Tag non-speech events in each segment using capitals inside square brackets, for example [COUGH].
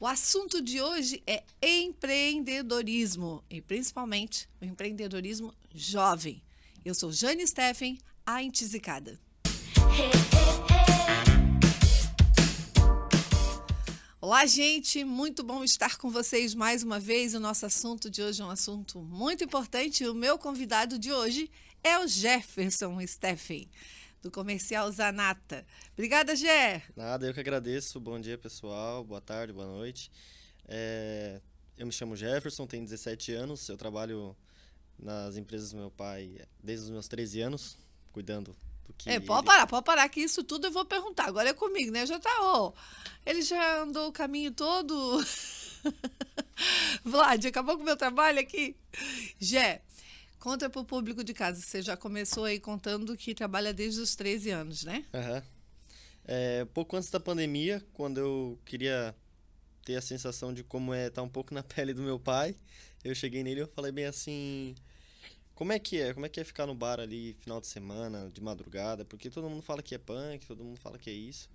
O assunto de hoje é empreendedorismo e principalmente o empreendedorismo jovem. Eu sou Jane Steffen, a Entizicada. Olá, gente, muito bom estar com vocês mais uma vez. O nosso assunto de hoje é um assunto muito importante. O meu convidado de hoje é o Jefferson Steffen do comercial Zanata. Obrigada, Gé. Nada, eu que agradeço. Bom dia, pessoal. Boa tarde, boa noite. É, eu me chamo Jefferson, tenho 17 anos. Eu trabalho nas empresas do meu pai desde os meus 13 anos, cuidando do que. É, pode ele... parar, pode parar, que isso tudo eu vou perguntar. Agora é comigo, né, Já Tá, ele já andou o caminho todo. [LAUGHS] Vlad, acabou com o meu trabalho aqui? Jé, Conta para o público de casa, você já começou aí contando que trabalha desde os 13 anos, né? Uhum. É, pouco antes da pandemia, quando eu queria ter a sensação de como é estar tá um pouco na [LAUGHS] pele do meu pai, eu cheguei nele e falei bem assim... Como é que é? Como é que é ficar no bar ali final de semana, de madrugada? Porque todo mundo fala que é punk, todo mundo fala que é isso.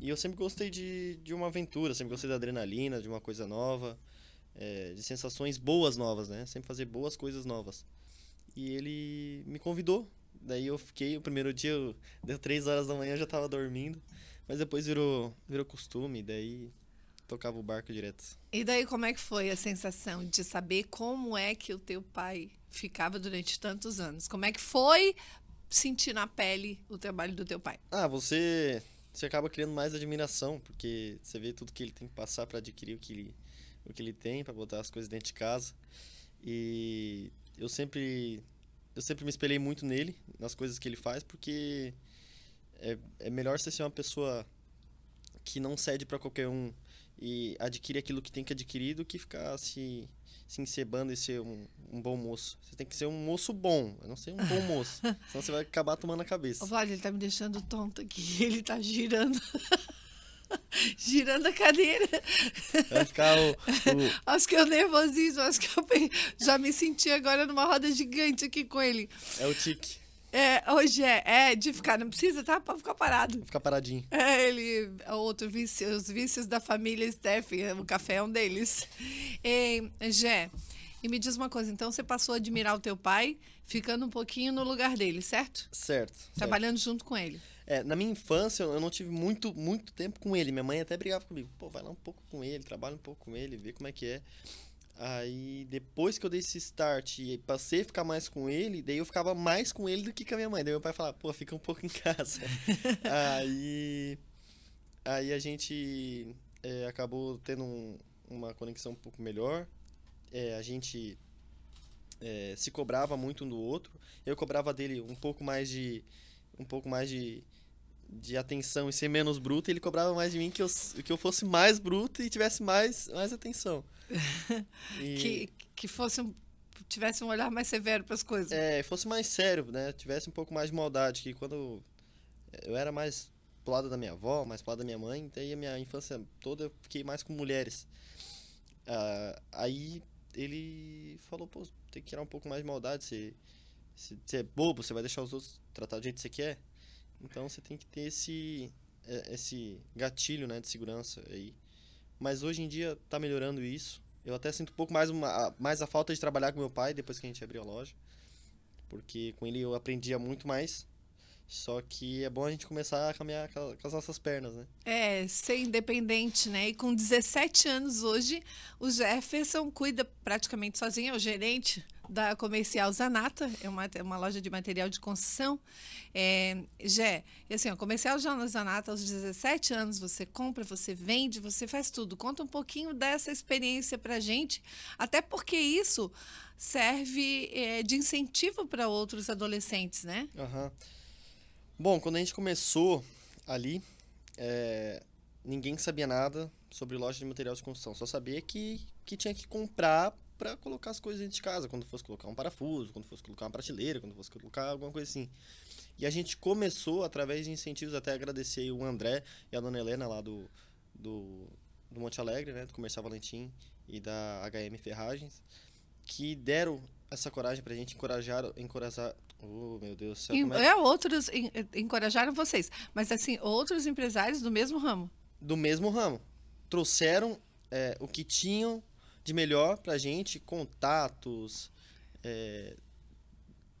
E eu sempre gostei de, de uma aventura, sempre gostei da adrenalina, de uma coisa nova, é, de sensações boas novas, né? Sempre fazer boas coisas novas. E ele me convidou. Daí eu fiquei, o primeiro dia eu, deu três horas da manhã, eu já tava dormindo. Mas depois virou, virou costume, daí tocava o barco direto. E daí como é que foi a sensação de saber como é que o teu pai ficava durante tantos anos? Como é que foi sentir na pele o trabalho do teu pai? Ah, você você acaba criando mais admiração, porque você vê tudo que ele tem que passar para adquirir o que ele o que ele tem para botar as coisas dentro de casa. E eu sempre eu sempre me espelhei muito nele, nas coisas que ele faz, porque é, é melhor você ser uma pessoa que não cede para qualquer um e adquire aquilo que tem que adquirir do que ficar se, se encebando e ser um, um bom moço. Você tem que ser um moço bom, não ser um bom moço. [LAUGHS] senão você vai acabar tomando a cabeça. Olha, ele tá me deixando tonta aqui, [LAUGHS] ele tá girando girando a cadeira. Vai ficar o, o... Acho que eu é nervosismo, acho que é eu já me senti agora numa roda gigante aqui com ele. É o tique. É, hoje é, é de ficar, não precisa, tá? Pra ficar parado. Ficar paradinho. É, ele, é outro vício, os vícios da família Steph, o café é um deles. E, Gé, e me diz uma coisa, então você passou a admirar o teu pai, ficando um pouquinho no lugar dele, certo? Certo. Trabalhando certo. junto com ele. É, na minha infância, eu não tive muito, muito tempo com ele. Minha mãe até brigava comigo. Pô, vai lá um pouco com ele, trabalha um pouco com ele, vê como é que é. Aí, depois que eu dei esse start e passei a ficar mais com ele, daí eu ficava mais com ele do que com a minha mãe. Daí meu pai falava, pô, fica um pouco em casa. [LAUGHS] aí, aí a gente é, acabou tendo um, uma conexão um pouco melhor. É, a gente é, se cobrava muito um do outro. Eu cobrava dele um pouco mais de um pouco mais de, de atenção e ser menos bruto, ele cobrava mais de mim que eu, que eu fosse mais bruto e tivesse mais, mais atenção. [LAUGHS] E... que, que fosse um, tivesse um olhar mais severo para as coisas. É, fosse mais sério, né? Tivesse um pouco mais de maldade, que quando eu era mais pro lado da minha avó, mais pro lado da minha mãe, aí a minha infância toda eu fiquei mais com mulheres. Uh, aí ele falou, pô, tem que tirar um pouco mais de maldade, você... Se você é bobo, você vai deixar os outros tratar do jeito que você quer. Então você tem que ter esse, é, esse gatilho né, de segurança aí. Mas hoje em dia tá melhorando isso. Eu até sinto um pouco mais, uma, mais a falta de trabalhar com meu pai depois que a gente abriu a loja. Porque com ele eu aprendia muito mais só que é bom a gente começar a caminhar com as nossas pernas, né? É, ser independente, né? E com 17 anos hoje, o Jefferson cuida praticamente sozinho, é o gerente da Comercial Zanata, é uma, é uma loja de material de construção. É, Jé, e assim, a Comercial Zanata, aos 17 anos, você compra, você vende, você faz tudo. Conta um pouquinho dessa experiência pra gente, até porque isso serve é, de incentivo para outros adolescentes, né? Aham. Uhum. Bom, quando a gente começou ali, é, ninguém sabia nada sobre loja de material de construção. Só sabia que, que tinha que comprar para colocar as coisas dentro de casa, quando fosse colocar um parafuso, quando fosse colocar uma prateleira, quando fosse colocar alguma coisa assim. E a gente começou através de incentivos, até agradecer o André e a dona Helena lá do, do, do Monte Alegre, né, do Comercial Valentim e da HM Ferragens, que deram essa coragem pra gente, encorajar, encorajar, Oh, meu Deus do céu. Em, é, é? outros em, eh, encorajaram vocês, mas assim, outros empresários do mesmo ramo. Do mesmo ramo. Trouxeram é, o que tinham de melhor pra gente, contatos. É,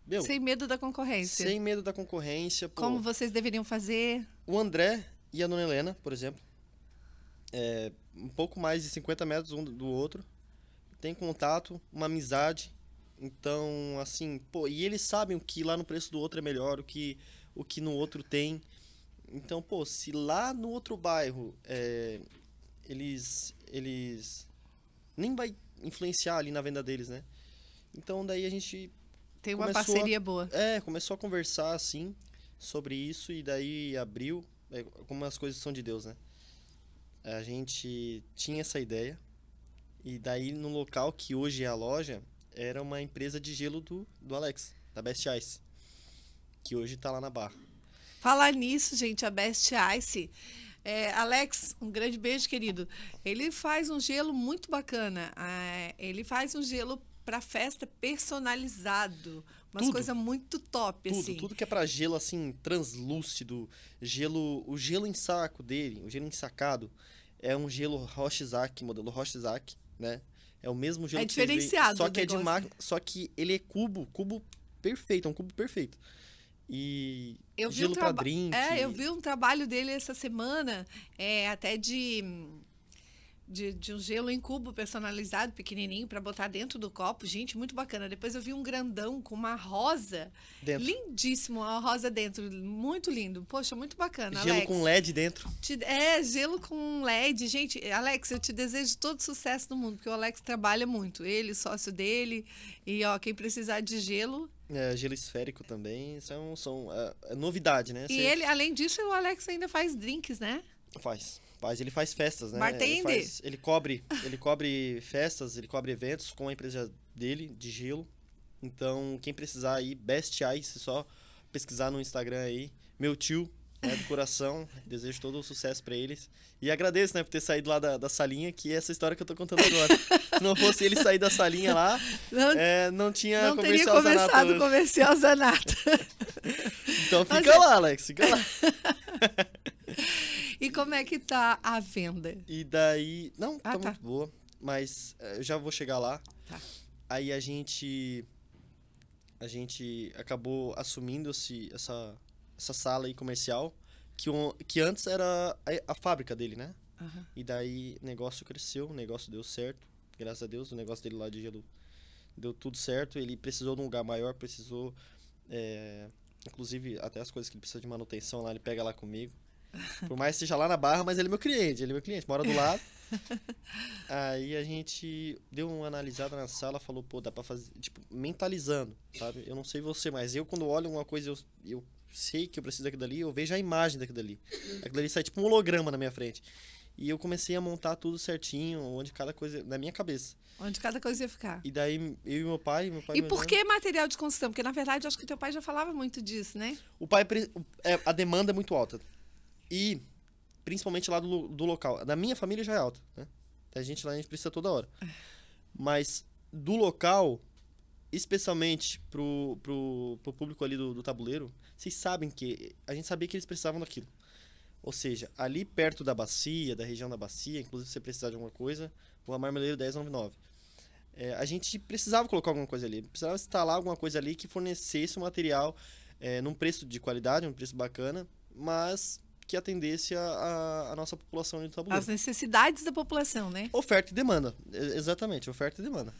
meu, sem medo da concorrência. Sem medo da concorrência. Pô. Como vocês deveriam fazer. O André e a dona Helena, por exemplo. um pouco mais de 50 metros um do outro. Tem contato, uma amizade então, assim, pô, e eles sabem o que lá no preço do outro é melhor, o que, o que no outro tem. Então, pô, se lá no outro bairro é, eles. eles. nem vai influenciar ali na venda deles, né? Então daí a gente. Tem uma parceria a, boa. É, começou a conversar assim sobre isso e daí abriu. É, como as coisas são de Deus, né? A gente tinha essa ideia. E daí no local que hoje é a loja, era uma empresa de gelo do, do Alex, da Best Ice, que hoje está lá na Barra. Falar nisso, gente, a Best Ice. É, Alex, um grande beijo, querido. Ele faz um gelo muito bacana. É, ele faz um gelo para festa personalizado. Umas coisas muito top, tudo, assim. Tudo que é para gelo, assim, translúcido. Gelo. O gelo em saco dele, o gelo ensacado, é um gelo Rochizak, modelo Rochizak, né? É o mesmo gelo é que diferenciado. Só que é de ma... Só que ele é cubo, cubo perfeito, é um cubo perfeito. E eu gelo vi um traba... drink. É, eu vi um trabalho dele essa semana, é, até de de, de um gelo em cubo personalizado, pequenininho, para botar dentro do copo. Gente, muito bacana. Depois eu vi um grandão com uma rosa. Dentro. Lindíssimo, uma rosa dentro. Muito lindo. Poxa, muito bacana. Gelo Alex. com LED dentro. Te, é, gelo com LED. Gente, Alex, eu te desejo todo sucesso do mundo, porque o Alex trabalha muito. Ele, sócio dele. E, ó, quem precisar de gelo, é, gelo esférico também, são, é são é, é novidade, né? E ele, além disso, o Alex ainda faz drinks, né? Faz rapaz, ele faz festas, né? Bartender. Ele, faz, ele cobre, ele cobre festas, ele cobre eventos com a empresa dele de gelo. Então, quem precisar aí, Best Ice, só pesquisar no Instagram aí. Meu tio, né, do coração, [LAUGHS] desejo todo o sucesso para eles. E agradeço, né, por ter saído lá da, da salinha, que é essa história que eu tô contando agora. [LAUGHS] Se não fosse ele sair da salinha lá, não, é, não tinha não comercial teria começado Zanata. comercial Zanata. [LAUGHS] então fica Mas... É lá, Alex, fica lá. E como é que tá a venda? E daí. Não, ah, tá, tá, muito boa. Mas eh, eu já vou chegar lá. Tá. Aí a gente. A gente acabou assumindo esse, essa, essa sala aí comercial, que, um, que antes era a, a fábrica dele, né? Uhum. E daí o negócio cresceu, o negócio deu certo. Graças a Deus, o negócio dele lá de gelo deu tudo certo. Ele precisou de um lugar maior, precisou. É, inclusive, até as coisas que ele precisa de manutenção lá, ele pega lá comigo. Por mais que seja lá na barra, mas ele é meu cliente, ele é meu cliente, mora do lado. [LAUGHS] Aí a gente deu uma analisada na sala, falou, pô, dá pra fazer. Tipo, mentalizando, sabe? Eu não sei você, mas eu quando olho uma coisa, eu, eu sei que eu preciso daquilo dali, eu vejo a imagem daquilo dali. Aquilo dali sai tipo um holograma na minha frente. E eu comecei a montar tudo certinho, onde cada coisa. na minha cabeça. Onde cada coisa ia ficar. E daí eu e meu pai. Meu pai e por que material de construção? Porque na verdade eu acho que teu pai já falava muito disso, né? O pai. É, a demanda é muito alta. E, principalmente lá do, do local. Da minha família já é alta, né? A gente lá a gente precisa toda hora. Mas do local, especialmente pro, pro, pro público ali do, do tabuleiro, vocês sabem que. A gente sabia que eles precisavam daquilo. Ou seja, ali perto da bacia, da região da bacia, inclusive se você precisar de alguma coisa, o Marmeleiro 1099. É, a gente precisava colocar alguma coisa ali, precisava instalar alguma coisa ali que fornecesse o um material é, num preço de qualidade, um preço bacana, mas que atendesse a, a, nossa população de tabuleiro. As necessidades da população, né? Oferta e demanda, exatamente, oferta e demanda.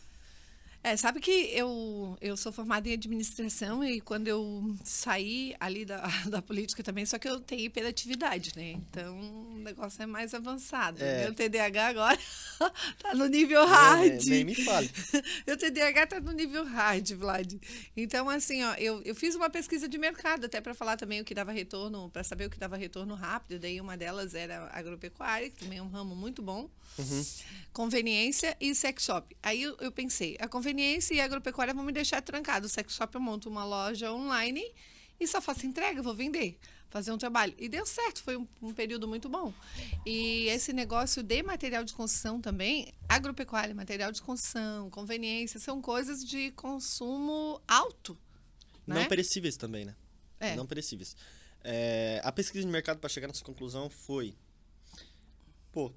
É, sabe que eu, eu sou formada em administração e quando eu saí ali da, [LAUGHS] da política também, só que eu tenho hiperatividade, né? Então o negócio é mais avançado. É. Meu TDAH agora [LAUGHS] tá no nível é, hard. É, nem me fale. [LAUGHS] Meu TDAH tá no nível hard, Vlad. Então, assim, ó, eu, eu fiz uma pesquisa de mercado até para falar também o que dava retorno, para saber o que dava retorno rápido. Daí uma delas era agropecuária, que também é um ramo muito bom. Uhum. Conveniência e sex shop. Aí eu, eu pensei, a conveniência conveniência e agropecuária vão me deixar trancado. O sex shop eu monto uma loja online e só faço entrega, vou vender, fazer um trabalho. E deu certo, foi um, um, período muito bom. E esse negócio de material de construção também, agropecuária, material de construção, conveniência, são coisas de consumo alto. Né? Não perecíveis também, né? É. Não perecíveis. É, a pesquisa de mercado para chegar nessa conclusão foi: pô,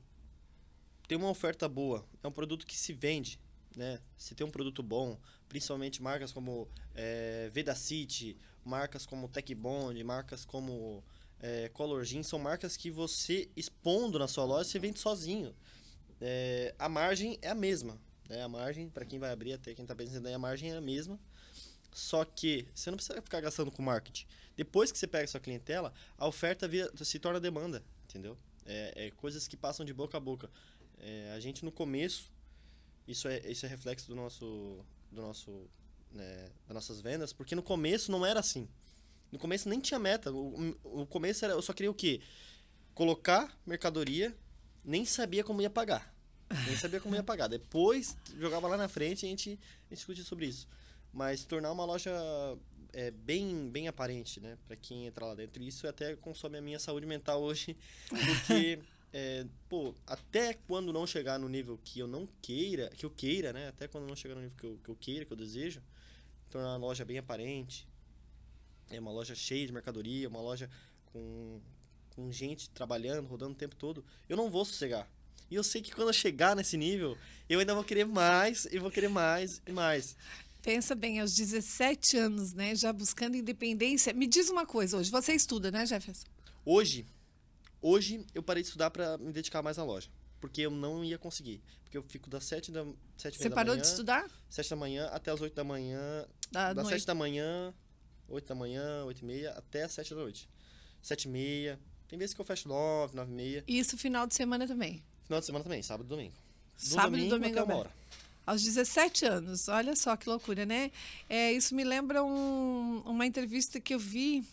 tem uma oferta boa, é um produto que se vende, né? Se tem um produto bom, principalmente marcas como é, Veda City, marcas como Tech Bond, marcas como é, Color Jeans, são marcas que você expondo na sua loja, você vende sozinho. É, a margem é a mesma, né? A margem, para quem vai abrir, até quem está pensando aí, a margem é a mesma. Só que você não precisa ficar gastando com marketing. Depois que você pega a sua clientela, a oferta se torna demanda, entendeu? É, é, coisas que passam de boca a boca. É, a gente no começo isso é, isso é reflexo do nosso, do nosso, né, das nossas vendas, porque no começo não era assim. No começo nem tinha meta. O, o começo era, eu só queria o quê? Colocar mercadoria, nem sabia como ia pagar. Nem sabia como ia pagar. Depois jogava lá na frente e a gente, a gente discutia sobre isso. Mas tornar uma loja é, bem, bem aparente, né? Para quem entra lá dentro. isso até consome a minha saúde mental hoje, porque [LAUGHS] é, pô, até quando não chegar no nível que eu não queira, que eu queira, né? Até quando não chegar no nível que eu, que eu queira, que eu desejo, tornar uma loja bem aparente, é uma loja cheia de mercadoria, uma loja com, com gente trabalhando, rodando o tempo todo, eu não vou sossegar. E eu sei que quando eu chegar nesse nível, eu ainda vou querer mais, e vou querer mais e mais. Pensa bem, aos 17 anos, né? Já buscando independência. Me diz uma coisa hoje, você estuda, né, Jefferson? Hoje, Hoje eu parei de estudar para me dedicar mais à loja. Porque eu não ia conseguir. Porque eu fico das 7 da, 7 Você da manhã. Você parou de estudar? 7 da manhã até as 8 da manhã. Da das noite. 7 da manhã, 8 da manhã, 8 e meia, até as 7 da noite. 7 e meia. Tem vezes que eu fecho 9, 9 e meia. E isso final de semana também? Final de semana também, sábado e domingo. Do sábado domingo e domingo até uma hora aos 17 anos. Olha só que loucura, né? É, isso me lembra um, uma entrevista que eu vi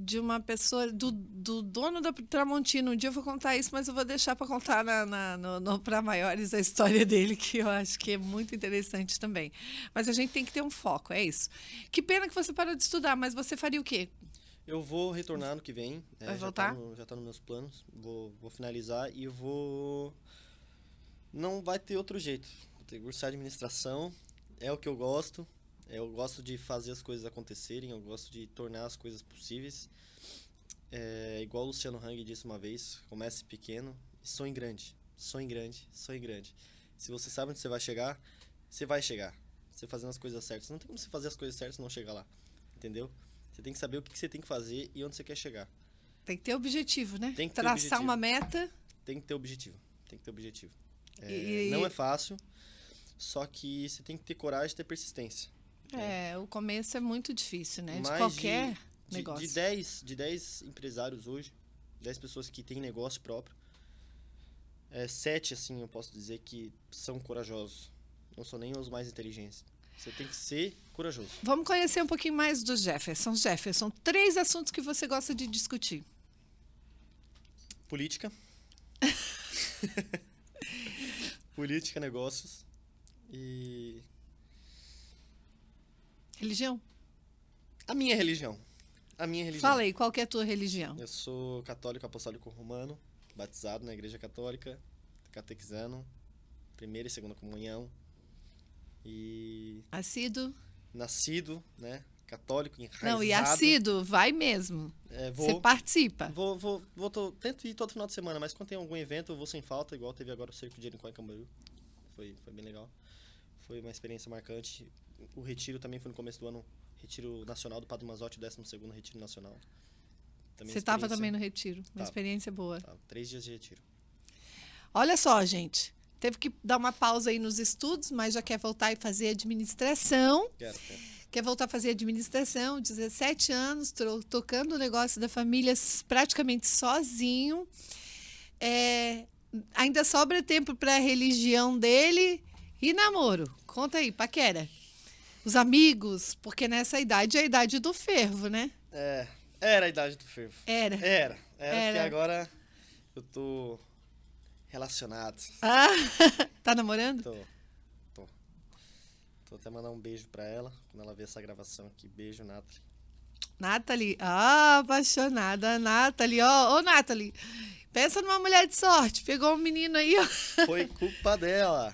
de uma pessoa, do, do dono da Tramontina. Um dia eu vou contar isso, mas eu vou deixar para contar na, na no, no para maiores a história [LAUGHS] dele, que eu acho que é muito interessante também. Mas a gente tem que ter um foco, é isso. Que pena que você parou de estudar, mas você faria o quê? Eu vou retornar no que vem. É, vai tá voltar? Já está tá nos meus planos. Vou, vou finalizar e vou. Não vai ter outro jeito. Vou ter que cursar administração. É o que eu gosto. Eu gosto de fazer as coisas acontecerem, eu gosto de tornar as coisas possíveis. É, igual o Luciano Hang disse uma vez, comece pequeno, sonhe grande, sonhe grande, sonhe grande. Se você sabe onde você vai chegar, você vai chegar. Você fazendo as coisas certas. Não tem como você fazer as coisas certas e não chegar lá, entendeu? Você tem que saber o que você tem que fazer e onde você quer chegar. Tem que ter objetivo, né? Tem que Traçar objetivo. uma meta. Tem que ter objetivo. Tem que ter objetivo. É, e... Não é fácil, só que você tem que ter coragem e ter persistência. É. é, o começo é muito difícil, né? Mais de qualquer de, negócio. De 10 de dez empresários hoje, 10 pessoas que têm negócio próprio, é, sete, assim, eu posso dizer que são corajosos. Não são nem os mais inteligentes. Você tem que ser corajoso. Vamos conhecer um pouquinho mais do Jefferson. Jefferson, três assuntos que você gosta de discutir: política, [LAUGHS] [LAUGHS] política, negócios e Religião? A minha religião. A minha religião. Fala aí, qual é a tua religião? Eu sou católico apostólico romano, batizado na igreja católica, catequizando, primeira e segunda comunhão. E. Nascido? Nascido, né? Católico, enraizado. Não, e assido, vai mesmo. É, vou, Você participa. Vou, vou, vou tô, tento ir todo final de semana, mas quando tem algum evento eu vou sem falta, igual teve agora o Cerco de Jericó em Camboriú. Foi, foi bem legal. Foi uma experiência marcante o retiro também foi no começo do ano, retiro nacional do Padre Mazotti, o 12 retiro nacional. Também Você estava também no retiro, uma tava, experiência boa. Tava, três dias de retiro. Olha só, gente, teve que dar uma pausa aí nos estudos, mas já quer voltar e fazer administração. Quero, quero. Quer voltar a fazer administração, 17 anos, tocando o negócio da família praticamente sozinho. É, ainda sobra tempo para a religião dele e namoro. Conta aí, paquera os amigos, porque nessa idade é a idade do fervo, né? É, era a idade do fervo. Era. Era, era, era. que agora eu tô relacionado. Ah, [LAUGHS] tá namorando? Tô. Tô. Tô até mandando um beijo pra ela, quando ela ver essa gravação aqui. Beijo, Nathalie. Nathalie, apaixonada, Nathalie, ó, oh, ô Nathalie, pensa numa mulher de sorte, pegou um menino aí, Foi culpa dela,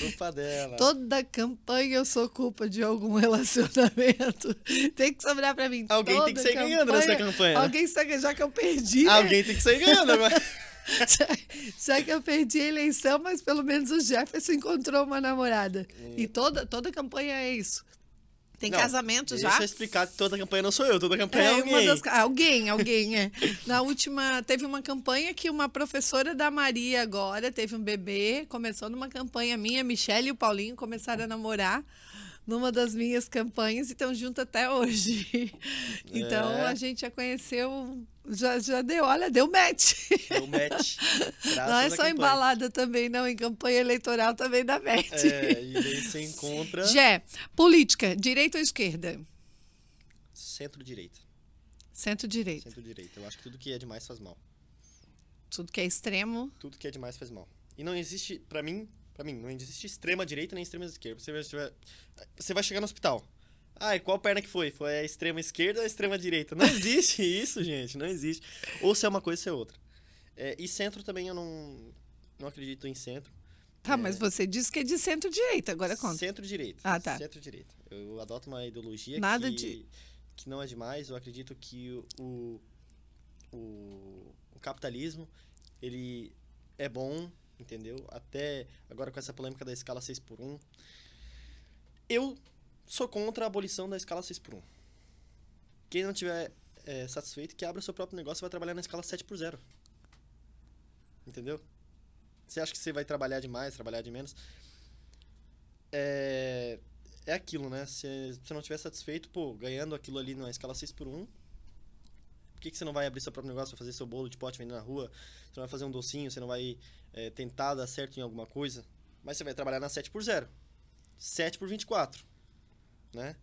culpa dela. Toda campanha eu sou culpa de algum relacionamento, tem que sobrar pra mim. Alguém Toda tem que sair campanha, ganhando nessa campanha. Alguém sai ganhando, já que eu perdi, né? Alguém tem que sair ganhando agora. [LAUGHS] Já, já, que eu perdi a eleição, mas pelo menos o Jefferson encontrou uma namorada. E é. toda, toda campanha é isso. Tem não, casamento já. Deixa eu explicar, toda campanha não sou eu, toda campanha é, é alguém. Das, alguém, alguém, é. [LAUGHS] Na última, teve uma campanha que uma professora da Maria agora teve um bebê, começou numa campanha minha, Michelle e o Paulinho começaram a namorar numa das minhas campanhas e estão juntos até hoje. [LAUGHS] Então, é. a gente já conheceu já, já deu, olha, deu match. Deu match. [LAUGHS] não é só campanha. também, não. Em campanha eleitoral também dá match. É, e aí você encontra. Jé, política, direita ou esquerda? Centro-direita. Centro-direita. Centro-direita. Eu acho que tudo que é demais faz mal. Tudo que é extremo. Tudo que é demais faz mal. E não existe, para mim, para mim, não existe extrema direita nem extrema esquerda. Você vai, você vai chegar no hospital. Ai, ah, qual perna que foi? Foi a extrema esquerda ou a extrema direita? Não [LAUGHS] existe isso, gente, não existe. Ou se é uma coisa, se é outra. É, e centro também eu não, não acredito em centro. Tá, é, mas você disse que é de centro-direita, agora é conta. Centro-direita. Ah, tá. Centro-direita. Eu adoto uma ideologia Nada que, de... que não é demais. Eu acredito que o, o, o capitalismo, ele é bom, entendeu? Até agora com essa polêmica da escala 6 por 1 Eu Sou contra a abolição da escala 6 por 1. Quem não tiver é, satisfeito, que abra o seu próprio negócio e vai trabalhar na escala 7 por 0. Entendeu? Você acha que você vai trabalhar demais, trabalhar de menos? É, é aquilo, né? Se você não estiver satisfeito, pô, ganhando aquilo ali na escala 6 por 1, por que, que você não vai abrir seu próprio negócio, fazer seu bolo de pote vender na rua? Você não vai fazer um docinho, você não vai é, tentar dar certo em alguma coisa? Mas você vai trabalhar na 7 por 0. 7 por 24 né?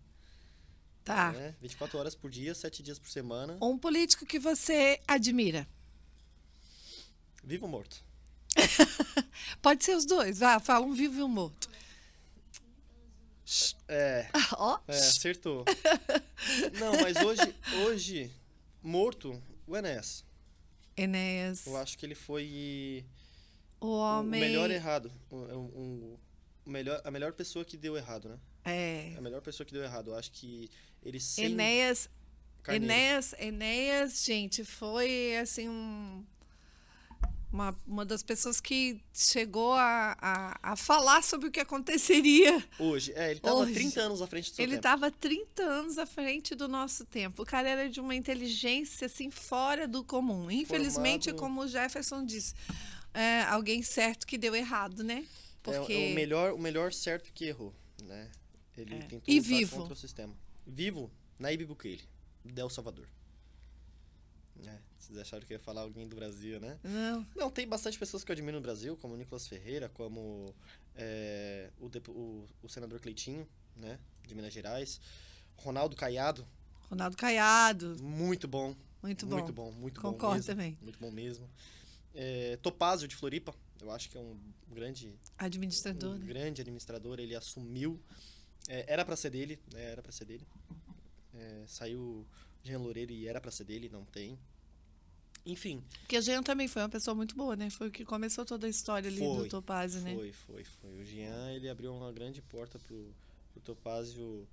Tá. Né? 24 horas por dia, 7 dias por semana. Um político que você admira. Vivo ou morto? [LAUGHS] Pode ser os dois. Vá, fala um vivo e um morto. É. Oh. [LAUGHS] É, acertou. Não, mas hoje, hoje, morto, o Enéas. Enéas. Eu acho que ele foi. O homem. O melhor errado. O, o, é o melhor, a melhor pessoa que deu errado, né? É. é. A melhor pessoa que deu errado. Eu acho que ele sem... Enéas. Enéas, Enéas, gente, foi assim um. Uma, uma das pessoas que chegou a, a, a falar sobre o que aconteceria. Hoje, é, ele estava 30 anos à frente do seu ele tempo. Ele estava 30 anos à frente do nosso tempo. O cara era de uma inteligência, assim, fora do comum. Infelizmente, Formado... como o Jefferson disse, é, alguém certo que deu errado, né? Porque... É, é, o, melhor, o melhor certo que errou, né? Ele é. tentou e lutar vivo. contra o sistema. Vivo, Naib Bukele, Del Salvador. É, vocês acharam que ia falar alguém do Brasil, né? Não. Não, tem bastante pessoas que eu admiro no Brasil, como o Nicolas Ferreira, como é, o, o, o, senador Cleitinho, né? De Minas Gerais. Ronaldo Caiado. Ronaldo Caiado. Muito bom. Muito bom. Muito bom, muito Concordo bom também. Muito bom mesmo. É, Topazio, de Floripa. Eu acho que é um grande... Administrador. Um né? grande administrador. Ele assumiu é, era para ser dele, né? Era para ser dele. É, saiu Jean Loureiro e era para ser dele, não tem. Enfim. Porque a Jean também foi uma pessoa muito boa, né? Foi o que começou toda a história ali foi, do Topazio, né? Foi, foi, foi. O Jean, ele abriu uma grande porta pro, pro Topazio,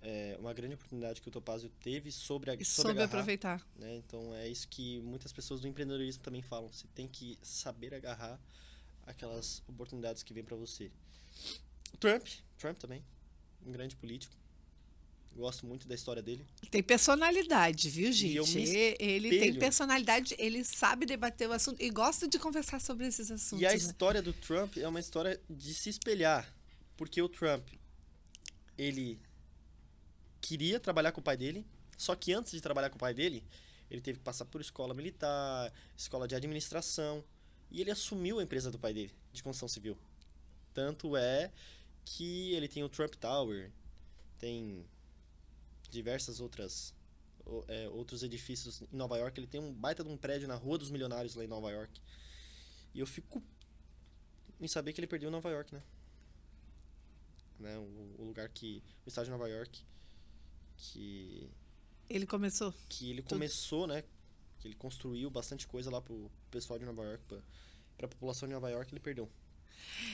é, uma grande oportunidade que o Topazio teve sobre a e sobre, sobre agarrar, aproveitar. Né? Então é isso que muitas pessoas do empreendedorismo também falam. Você tem que saber agarrar aquelas oportunidades que vêm para você. Trump, Trump também um grande político. Gosto muito da história dele. Tem personalidade, viu, gente? Ele tem personalidade, ele sabe debater o assunto e gosta de conversar sobre esses assuntos. E a né? história do Trump é uma história de se espelhar. Porque o Trump, ele queria trabalhar com o pai dele, só que antes de trabalhar com o pai dele, ele teve que passar por escola militar, escola de administração, e ele assumiu a empresa do pai dele, de construção civil. Tanto é aqui ele tem o Trump Tower, tem diversas outras é, outros edifícios em Nova York. Ele tem um baita de um prédio na Rua dos Milionários lá em Nova York. E eu fico em saber que ele perdeu Nova York, né? né? O, o lugar que. O estádio de Nova York. Que. Ele começou. Que ele tudo. começou, né? Que ele construiu bastante coisa lá pro pessoal de Nova York, para pra população de Nova York, ele perdeu.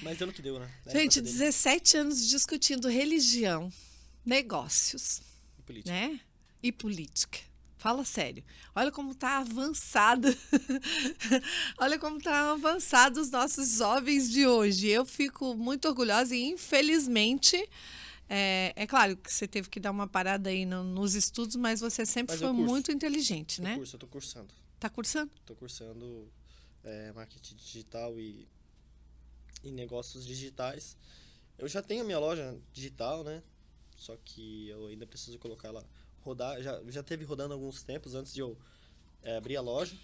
Mas deu no que deu, né? Gente, 17 anos discutindo religião, negócios. E política. Né? E política. Fala sério. Olha como tá avançado. [LAUGHS] Olha como tá avançado os nossos jovens de hoje. Eu fico muito orgulhosa e, infelizmente, é, é, claro que você teve que dar uma parada aí no, nos estudos, mas você sempre mas foi muito inteligente, eu né? Curso, eu tô cursando. Tá cursando? Tô cursando é, marketing digital e e negócios digitais. Eu já tenho a minha loja digital, né? Só que eu ainda preciso colocar ela rodar. Já, já teve rodando alguns tempos antes de eu é, abrir a loja.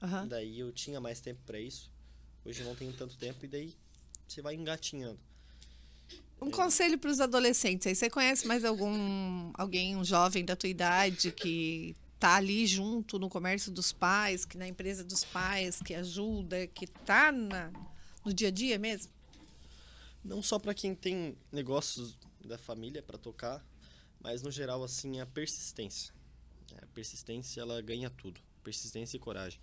Uhum. Daí eu tinha mais tempo para isso. Hoje eu não tenho tanto tempo e daí você vai engatinhando. Um é. conselho para os adolescentes. Aí você conhece mais algum alguém, um jovem da tua idade que tá ali junto no comércio dos pais, que na empresa dos pais, que ajuda, que tá na no dia a dia mesmo? Não só para quem tem negócios da família para tocar, mas no geral assim a persistência. A persistência ela ganha tudo. Persistência e coragem.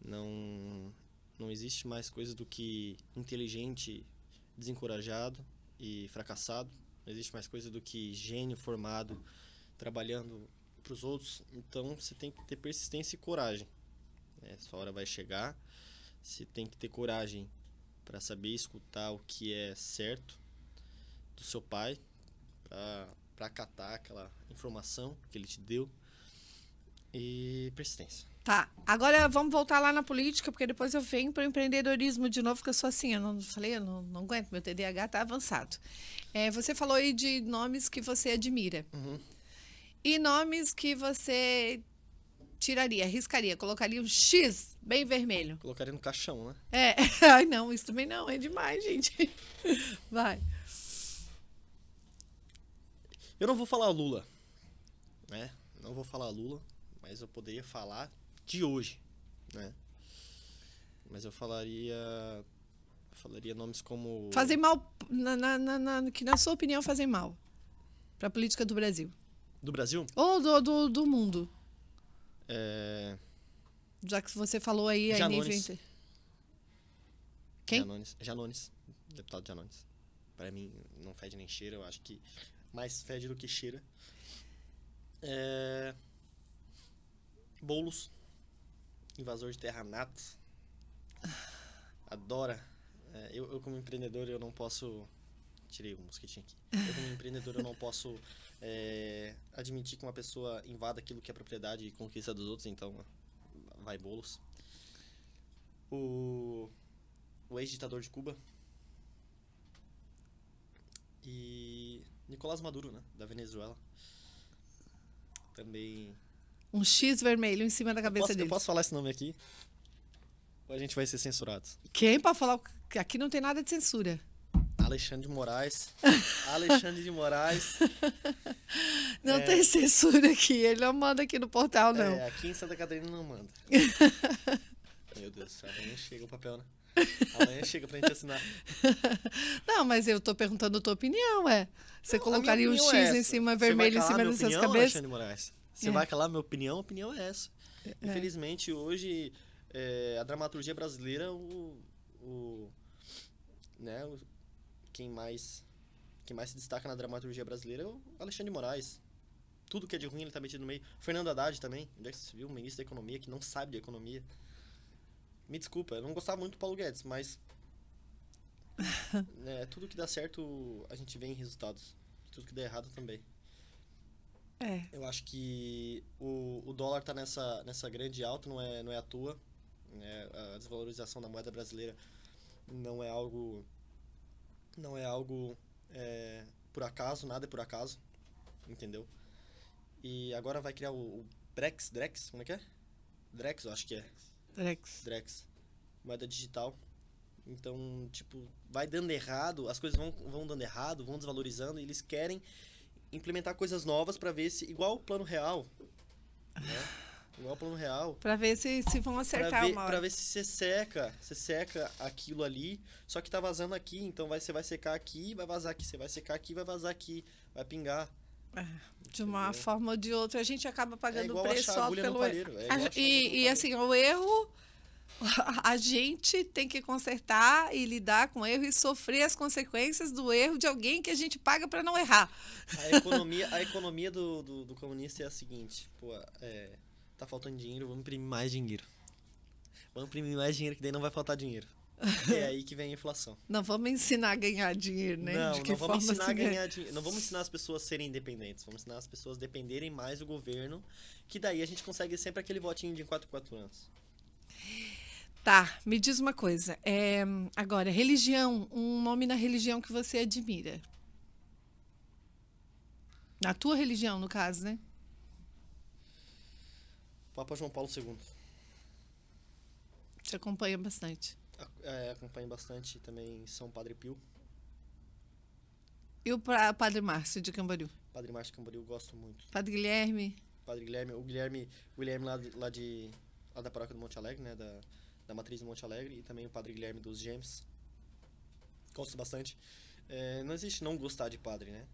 Não não existe mais coisa do que inteligente, desencorajado e fracassado. Não existe mais coisa do que gênio formado trabalhando para os outros. Então você tem que ter persistência e coragem. Essa é, hora vai chegar. Você tem que ter coragem para saber escutar o que é certo do seu pai, para acatar aquela informação que ele te deu e persistência. Tá, agora vamos voltar lá na política, porque depois eu venho para o empreendedorismo de novo, que eu sou assim, eu não falei, eu não, não aguento, meu TDAH está avançado. É, você falou aí de nomes que você admira. Uhum. E nomes que você tiraria, riscaria, colocaria um X bem vermelho. Colocaria no caixão, né? É. [LAUGHS] Ai, não, isso também não. É demais, gente. [LAUGHS] Vai. Eu não vou falar Lula, né? Não vou falar Lula, mas eu poderia falar de hoje, né? Mas eu falaria falaria nomes como fazem mal na, na, na, que na sua opinião fazem mal para a política do Brasil. Do Brasil? Ou do, do, do mundo? É... Já que você falou aí, Janones. Nível... Quem? Janones. Janones. Deputado Janones. Para mim, não fede nem cheira. Eu acho que mais fede do que cheira. É... Boulos. Invasor de terra nato. [SIGHS] Adora. É, eu, eu, como empreendedor, eu não posso tirei um mosquitinho aqui. Eu, como empreendedor, eu não posso é, admitir que uma pessoa invada aquilo que é propriedade e conquista dos outros, então vai bolos. O, o ex-ditador de Cuba. E Nicolás Maduro, né? Da Venezuela. Também. Um X vermelho em cima da cabeça dele. Eu posso falar esse nome aqui? Ou a gente vai ser censurado? Quem pode falar? Aqui não tem nada de censura. Alexandre de Moraes. [LAUGHS] Alexandre de Moraes. [LAUGHS] Não é, tem censura aqui, ele não manda aqui no portal, não. É, aqui em Santa Catarina não manda. [LAUGHS] Meu Deus do céu, amanhã chega o papel, né? Amanhã chega pra gente assinar. Não, mas eu tô perguntando a tua opinião, é. Você não, colocaria um X é em cima, vermelho em cima das suas cabeças? Alexandre Moraes. Você é. vai calar minha opinião, a opinião é essa. É. Infelizmente, hoje, é, a dramaturgia brasileira, o, o né, quem mais quem mais se destaca na dramaturgia brasileira é o Alexandre Moraes. Tudo que é de ruim ele tá metido no meio. Fernando Haddad também, onde é que você viu? O ministro da Economia que não sabe de economia. Me desculpa, eu não gostava muito do Paulo Guedes, mas. [LAUGHS] é, tudo que dá certo a gente vê em resultados. Tudo que dá errado também. É. Eu acho que o, o dólar tá nessa, nessa grande alta, não é, não é à toa. Né. a desvalorização da moeda brasileira não é algo não é algo é, por acaso, nada é por acaso, entendeu? E agora vai criar o, o Drex, Drex, como é que é? Drex, eu acho que é. Drex. Drex. Moeda digital. Então, tipo, vai dando errado, as coisas vão, vão dando errado, vão desvalorizando, e eles querem implementar coisas novas para ver se. Igual o plano real. Né? [LAUGHS] igual plano real. Pra ver se, se vão acertar pra ver, uma hora. Pra ver se você seca, você seca aquilo ali, só que tá vazando aqui, então vai, você vai secar aqui e vai vazar aqui, você vai secar aqui vai vazar aqui, vai pingar. É, de uma entendeu? forma ou de outra, a gente acaba é pagando o é preço só pelo erro. É e, e assim, o erro [LAUGHS] a gente tem que consertar e lidar com o erro e sofrer as consequências do erro de alguém que a gente paga para não errar. A economia, a economia do, do, do, comunista é a seguinte: pô, é, tá faltando dinheiro, vamos imprimir mais dinheiro. Vamos imprimir mais dinheiro, que daí não vai faltar dinheiro. é [LAUGHS] aí que vem a inflação. Não vamos ensinar a ganhar dinheiro, né? Não, não vamos ensinar a ganhar dinheiro. Não vamos ensinar as pessoas a serem independentes. Vamos ensinar as pessoas a dependerem mais do governo, que daí a gente consegue sempre aquele votinho de 4 4 anos. Tá, me diz uma coisa. É, agora, religião, um nome na religião que você admira. Na tua religião, no caso, né? Papa João Paulo II. Você acompanha bastante. É, acompanho bastante também São Padre Pio. E o Padre Márcio de Cambariu? Padre Márcio de Cambariu, gosto muito. Padre Guilherme? Padre Guilherme. O Guilherme, o Guilherme lá, de, lá, de, lá da paróquia do Monte Alegre, né? Da, da matriz do Monte Alegre. E também o Padre Guilherme dos Gêmeos. Gosto bastante. É, não existe não gostar de padre, né?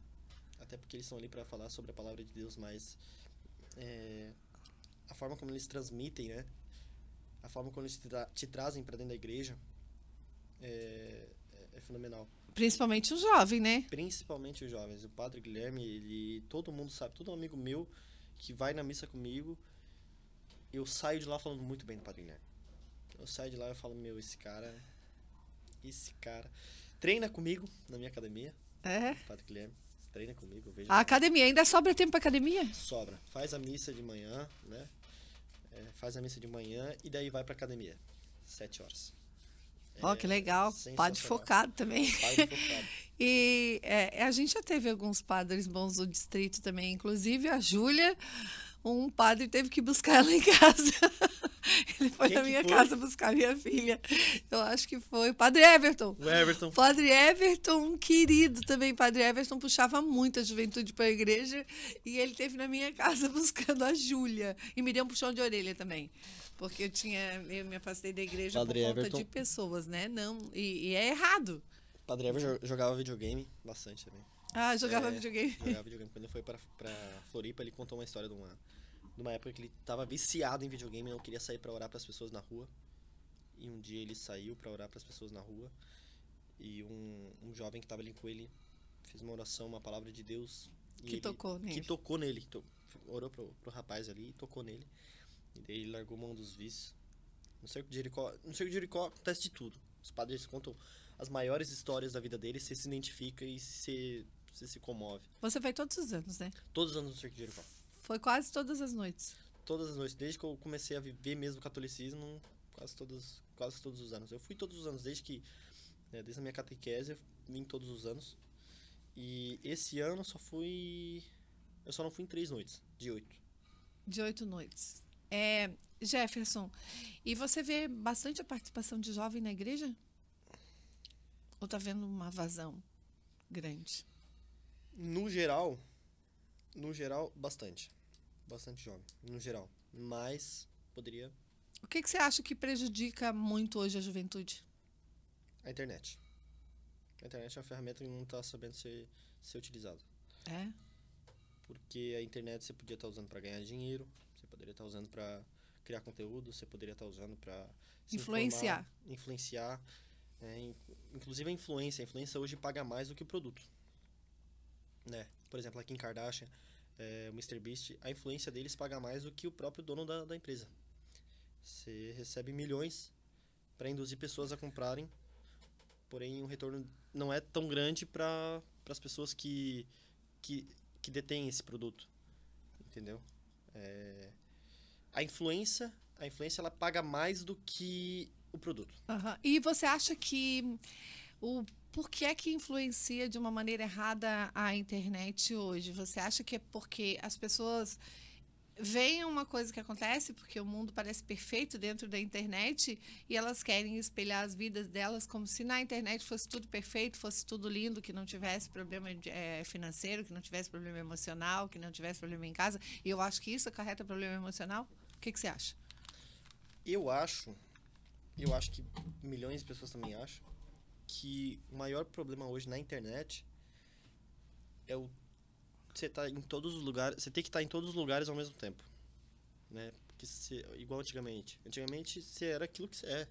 Até porque eles estão ali para falar sobre a palavra de Deus mas É, a forma como eles transmitem, né? A forma como eles te, tra te trazem para dentro da igreja é, é, é, fenomenal. Principalmente o jovem, né? Principalmente os jovens. O padre Guilherme, ele, todo mundo sabe, todo amigo meu que vai na missa comigo, eu saio de lá falando muito bem do padre Guilherme. Eu saio de lá e falo, meu, esse cara, esse cara treina comigo na minha academia. É. O padre Guilherme treina comigo. A academia, ainda sobra tempo pra academia? Sobra. Faz a missa de manhã, né? É, faz a missa de manhã e daí vai pra academia. Sete horas. Ó, é, que legal. Padre focado também. Padre focado. [LAUGHS] e é, a gente já teve alguns padres bons do distrito também, inclusive a Júlia. Um padre teve que buscar ela em casa. [LAUGHS] [LAUGHS] Ele foi Quem na minha foi? casa buscar minha filha. Eu acho que foi o Padre Everton. O Everton. Padre Everton, um querido também. Padre Everton puxava muito a juventude para a igreja e ele teve na minha casa [LAUGHS] buscando a Júlia. E me deu um puxão de orelha também. Porque eu tinha, eu me afastei da igreja Padre por conta Everton. de pessoas, né? Não, e, e é errado. Padre Everton jogava videogame bastante também. Ah, jogava é, videogame. Jogava [LAUGHS] videogame. Quando ele foi para Floripa, ele contou uma história de uma numa época que ele estava viciado em videogame, não queria sair para orar para as pessoas na rua. E um dia ele saiu para orar para as pessoas na rua. E um, um jovem que estava ali com ele fez uma oração, uma palavra de Deus. que ele, tocou nele. Que tocou nele. To, orou pro, pro rapaz ali e tocou nele. E daí ele largou mão dos vícios. No cerco de Jericó, no cerco de Jericó acontece de tudo. Os padres contam as maiores histórias da vida dele, você se identifica e se, você se comove. Você vai todos os anos, né? Todos os anos no cerco de Jericó. Foi quase todas as noites. Todas as noites, desde que eu comecei a viver mesmo o catolicismo, quase todos, quase todos os anos. Eu fui todos os anos, desde que né, desde a minha catequese, eu vim todos os anos. E esse ano só fui, eu só não fui em três noites, de oito. De oito noites. É, Jefferson, e você vê bastante a participação de jovem na igreja? Ou tá vendo uma vazão grande? No geral, no geral, bastante bastante jovem, no geral. Mas poderia. O que, que você acha que prejudica muito hoje a juventude? A internet. A internet é uma ferramenta que não está sabendo ser, ser utilizada. É? Porque a internet você podia estar tá usando para ganhar dinheiro, você poderia estar tá usando para criar conteúdo, você poderia estar tá usando para influenciar, informar, influenciar, é, inclusive a influência, a influência hoje paga mais do que o produto, né? Por exemplo, aqui em Kardashian, é, o MrBeast, a influência deles paga mais do que o próprio dono da, da empresa. Você recebe milhões para induzir pessoas a comprarem, porém o retorno não é tão grande para as pessoas que, que, que detêm esse produto. Entendeu? É, a influência, a influência ela paga mais do que o produto. Uhum. E você acha que o por que é que influencia de uma maneira errada a internet hoje? Você acha que é porque as pessoas veem uma coisa que acontece, porque o mundo parece perfeito dentro da internet, e elas querem espelhar as vidas delas como se na internet fosse tudo perfeito, fosse tudo lindo, que não tivesse problema é, financeiro, que não tivesse problema emocional, que não tivesse problema em casa. E eu acho que isso acarreta problema emocional. O que, que você acha? Eu acho, eu acho que milhões de pessoas também acham, que o maior problema hoje na internet é o você tá em todos os lugares, você tem que estar tá em todos os lugares ao mesmo tempo, né? Porque você, igual antigamente, antigamente você era aquilo que você é.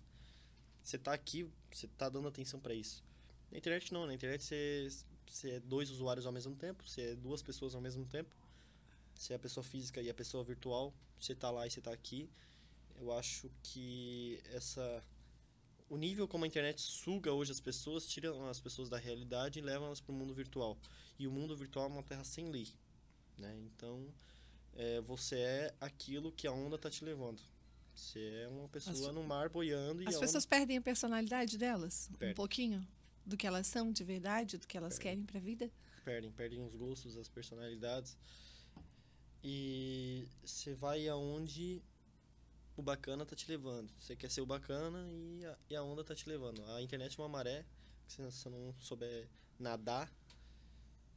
Você tá aqui, você tá dando atenção para isso. Na internet não, na internet você, você é dois usuários ao mesmo tempo, você é duas pessoas ao mesmo tempo. Você é a pessoa física e a pessoa virtual, você tá lá e você tá aqui. Eu acho que essa o nível como a internet suga hoje as pessoas, tira as pessoas da realidade e leva elas para o mundo virtual. E o mundo virtual é uma terra sem lei. Né? Então, é, você é aquilo que a onda está te levando. Você é uma pessoa as, no mar boiando e As pessoas onda... perdem a personalidade delas? Perde. Um pouquinho? Do que elas são de verdade, do que elas querem para a vida? Perdem, perdem os gostos, as personalidades. E você vai aonde o bacana tá te levando. Você quer ser o bacana e a, e a onda tá te levando. A internet é uma maré, que se você não souber nadar,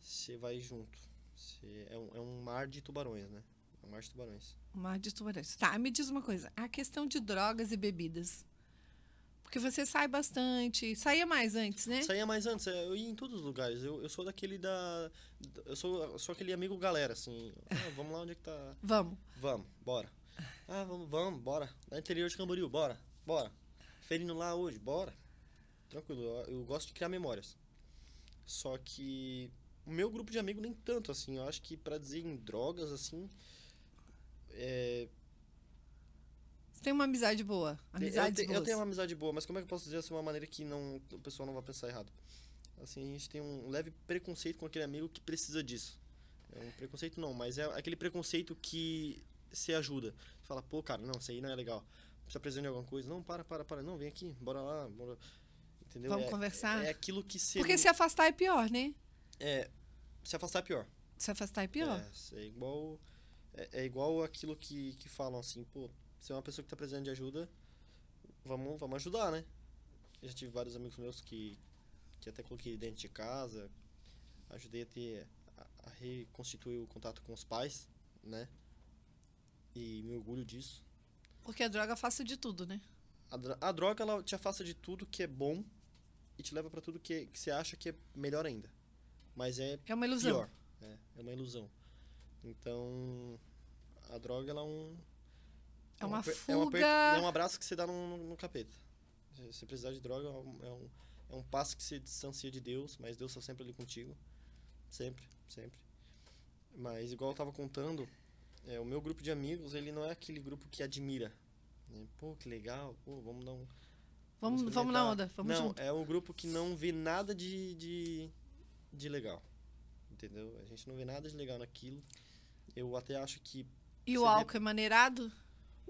você vai junto. Você, é, um, é um mar de tubarões, né? É um mar de tubarões. Um mar de tubarões. Tá, me diz uma coisa. A questão de drogas e bebidas. Porque você sai bastante. Saía mais antes, né? Saía mais antes. É, eu ia em todos os lugares. Eu, eu sou daquele da. Eu sou, sou aquele amigo galera, assim. Ah, vamos lá onde é que tá. Vamos. Vamos, bora. Ah, vamos, vamos, bora. Lá interior de Camboriú, bora, bora. Ferindo lá hoje, bora. Tranquilo, eu, gosto de criar memórias. Só que o meu grupo de amigo nem tanto, assim. Eu acho que para dizer em drogas, assim. É... Você tem uma amizade boa. eu, te, eu tenho uma amizade boa, mas como é que eu posso dizer assim, uma maneira que não, o pessoal não vai pensar errado? Assim, a gente tem um leve preconceito com aquele amigo que precisa disso. É um preconceito não, mas é aquele preconceito que se ajuda. Fala, pô, cara, não, isso aí não é legal. Precisa precisando de alguma coisa. Não, para, para, para. Não, vem aqui, bora lá, bora. Entendeu? Vamos é, conversar. É, é aquilo que se. Porque se afastar é pior, né? É. Se afastar é pior. Se afastar é pior. É, é igual. É, é, igual aquilo que, que falam assim, pô, se é uma pessoa que tá precisando de ajuda, vamos, vamos ajudar, né? Eu já tive vários amigos meus que, que até coloquei dentro de casa, ajudei a ter. a, a reconstituir o contato com os pais, né? E me orgulho disso. Porque a droga afasta de tudo, né? A, droga, ela te afasta de tudo que é bom e te leva para tudo que, que você acha que é melhor ainda. Mas é, é uma ilusão. pior. É, é uma ilusão. Então, a droga, ela é um... É uma, é uma é fuga... É, um aperto, é um abraço que você dá no, no, no capeta. Se precisar de droga, é um, é um é passo que se distancia de Deus, mas Deus está sempre ali contigo. Sempre, sempre. Mas, igual eu tava contando, é, o meu grupo de amigos, ele não é aquele grupo que admira. Né? Pô, que legal, pô, vamos dar um. Vamos, vamos, vamos na onda, vamos Não, junto. é um grupo que não vê nada de, de, de legal. Entendeu? A gente não vê nada de legal naquilo. Eu até acho que. E o álcool é maneirado?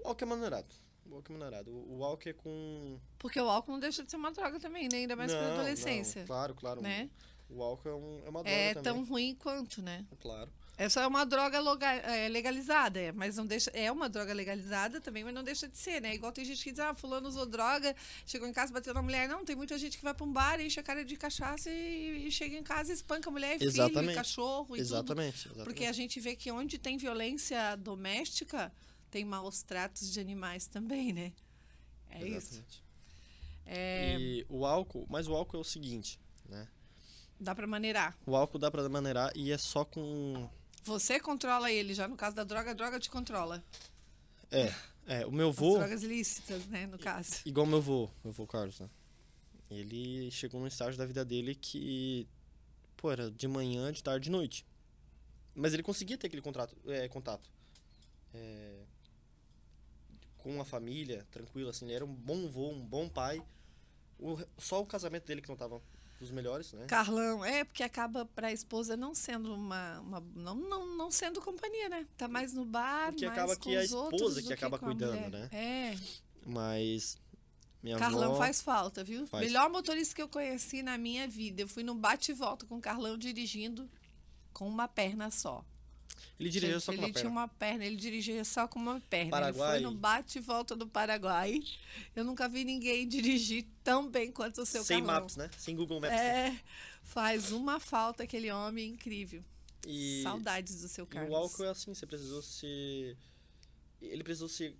O álcool é maneirado. O álcool é maneirado. O, álcool é com. Porque o álcool não deixa de ser uma droga também, né? Ainda mais para adolescência. Não, claro, claro. Né? O álcool é, um, é uma é droga. É também. tão ruim quanto, né? Claro. Essa é uma droga é, legalizada, é, mas não deixa. É uma droga legalizada também, mas não deixa de ser, né? Igual tem gente que diz, ah, fulano usou droga, chegou em casa, bateu na mulher. Não, tem muita gente que vai pra um bar, enche a cara de cachaça e, e chega em casa, espanca a mulher, e exatamente. e cachorro e exatamente, tudo. Exatamente. Porque a gente vê que onde tem violência doméstica, tem maus tratos de animais também, né? É exatamente. isso. É... E o álcool, mas o álcool é o seguinte, né? Dá pra maneirar. O álcool dá pra maneirar e é só com você controla ele, já no caso da droga, a droga te controla. É, é o meu vô. As drogas lícitas, né, no caso. Igual meu vô, meu vô Carlos, né? Ele chegou num estágio da vida dele que, pô, era de manhã, de tarde, de noite. Mas ele conseguia ter aquele contrato, é, contato. É, com a família, tranquilo, assim. Ele era um bom vô, um bom pai. O, só o casamento dele que não tava dos melhores, né? Carlão, é, porque acaba para a esposa não sendo uma. uma não, não, não sendo companhia, né? Tá mais no bar, porque mais acaba com que é a esposa que acaba que cuidando, né? É. Mas. Minha Carlão avó... faz falta, viu? Faz. Melhor motorista que eu conheci na minha vida. Eu fui num bate e volta com o Carlão dirigindo com uma perna só. Ele dirigia Gente, só com uma perna. Ele tinha uma perna, ele dirigia só com uma perna. Paraguai. Ele foi no bate e volta do Paraguai. Eu nunca vi ninguém dirigir tão bem quanto o seu carro. Sem Carlão. Maps, né? Sem Google Maps. É, né? faz uma falta aquele homem incrível. E, Saudades do seu carro. o álcool é assim, você precisou se... Ele precisou ser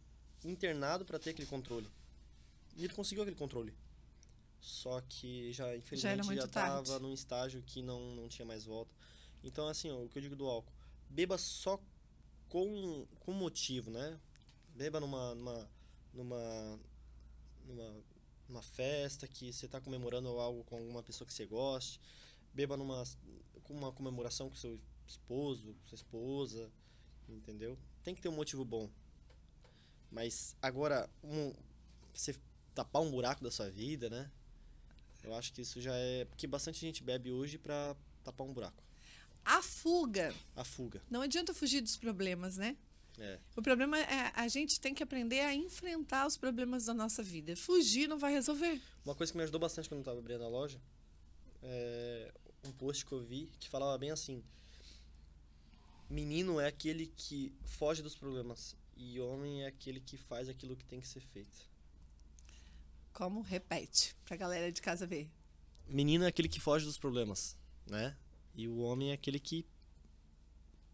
internado para ter aquele controle. E ele conseguiu aquele controle. Só que já, infelizmente, já, já tava tarde. num estágio que não, não tinha mais volta. Então, assim, ó, o que eu digo do álcool beba só com, com motivo, né? Beba numa, numa, numa, numa, numa festa que você está comemorando algo com alguma pessoa que você goste. Beba numa uma comemoração com seu esposo, sua esposa, entendeu? Tem que ter um motivo bom. Mas agora, um, você tapar um buraco da sua vida, né? Eu acho que isso já é. Porque bastante gente bebe hoje pra tapar um buraco. A fuga. A fuga. Não adianta fugir dos problemas, né? É. O problema é a gente tem que aprender a enfrentar os problemas da nossa vida. Fugir não vai resolver. Uma coisa que me ajudou bastante quando eu estava abrindo a loja é um post que eu vi que falava bem assim: Menino é aquele que foge dos problemas e homem é aquele que faz aquilo que tem que ser feito. Como? Repete, pra galera de casa ver. Menino é aquele que foge dos problemas, né? E o homem é aquele que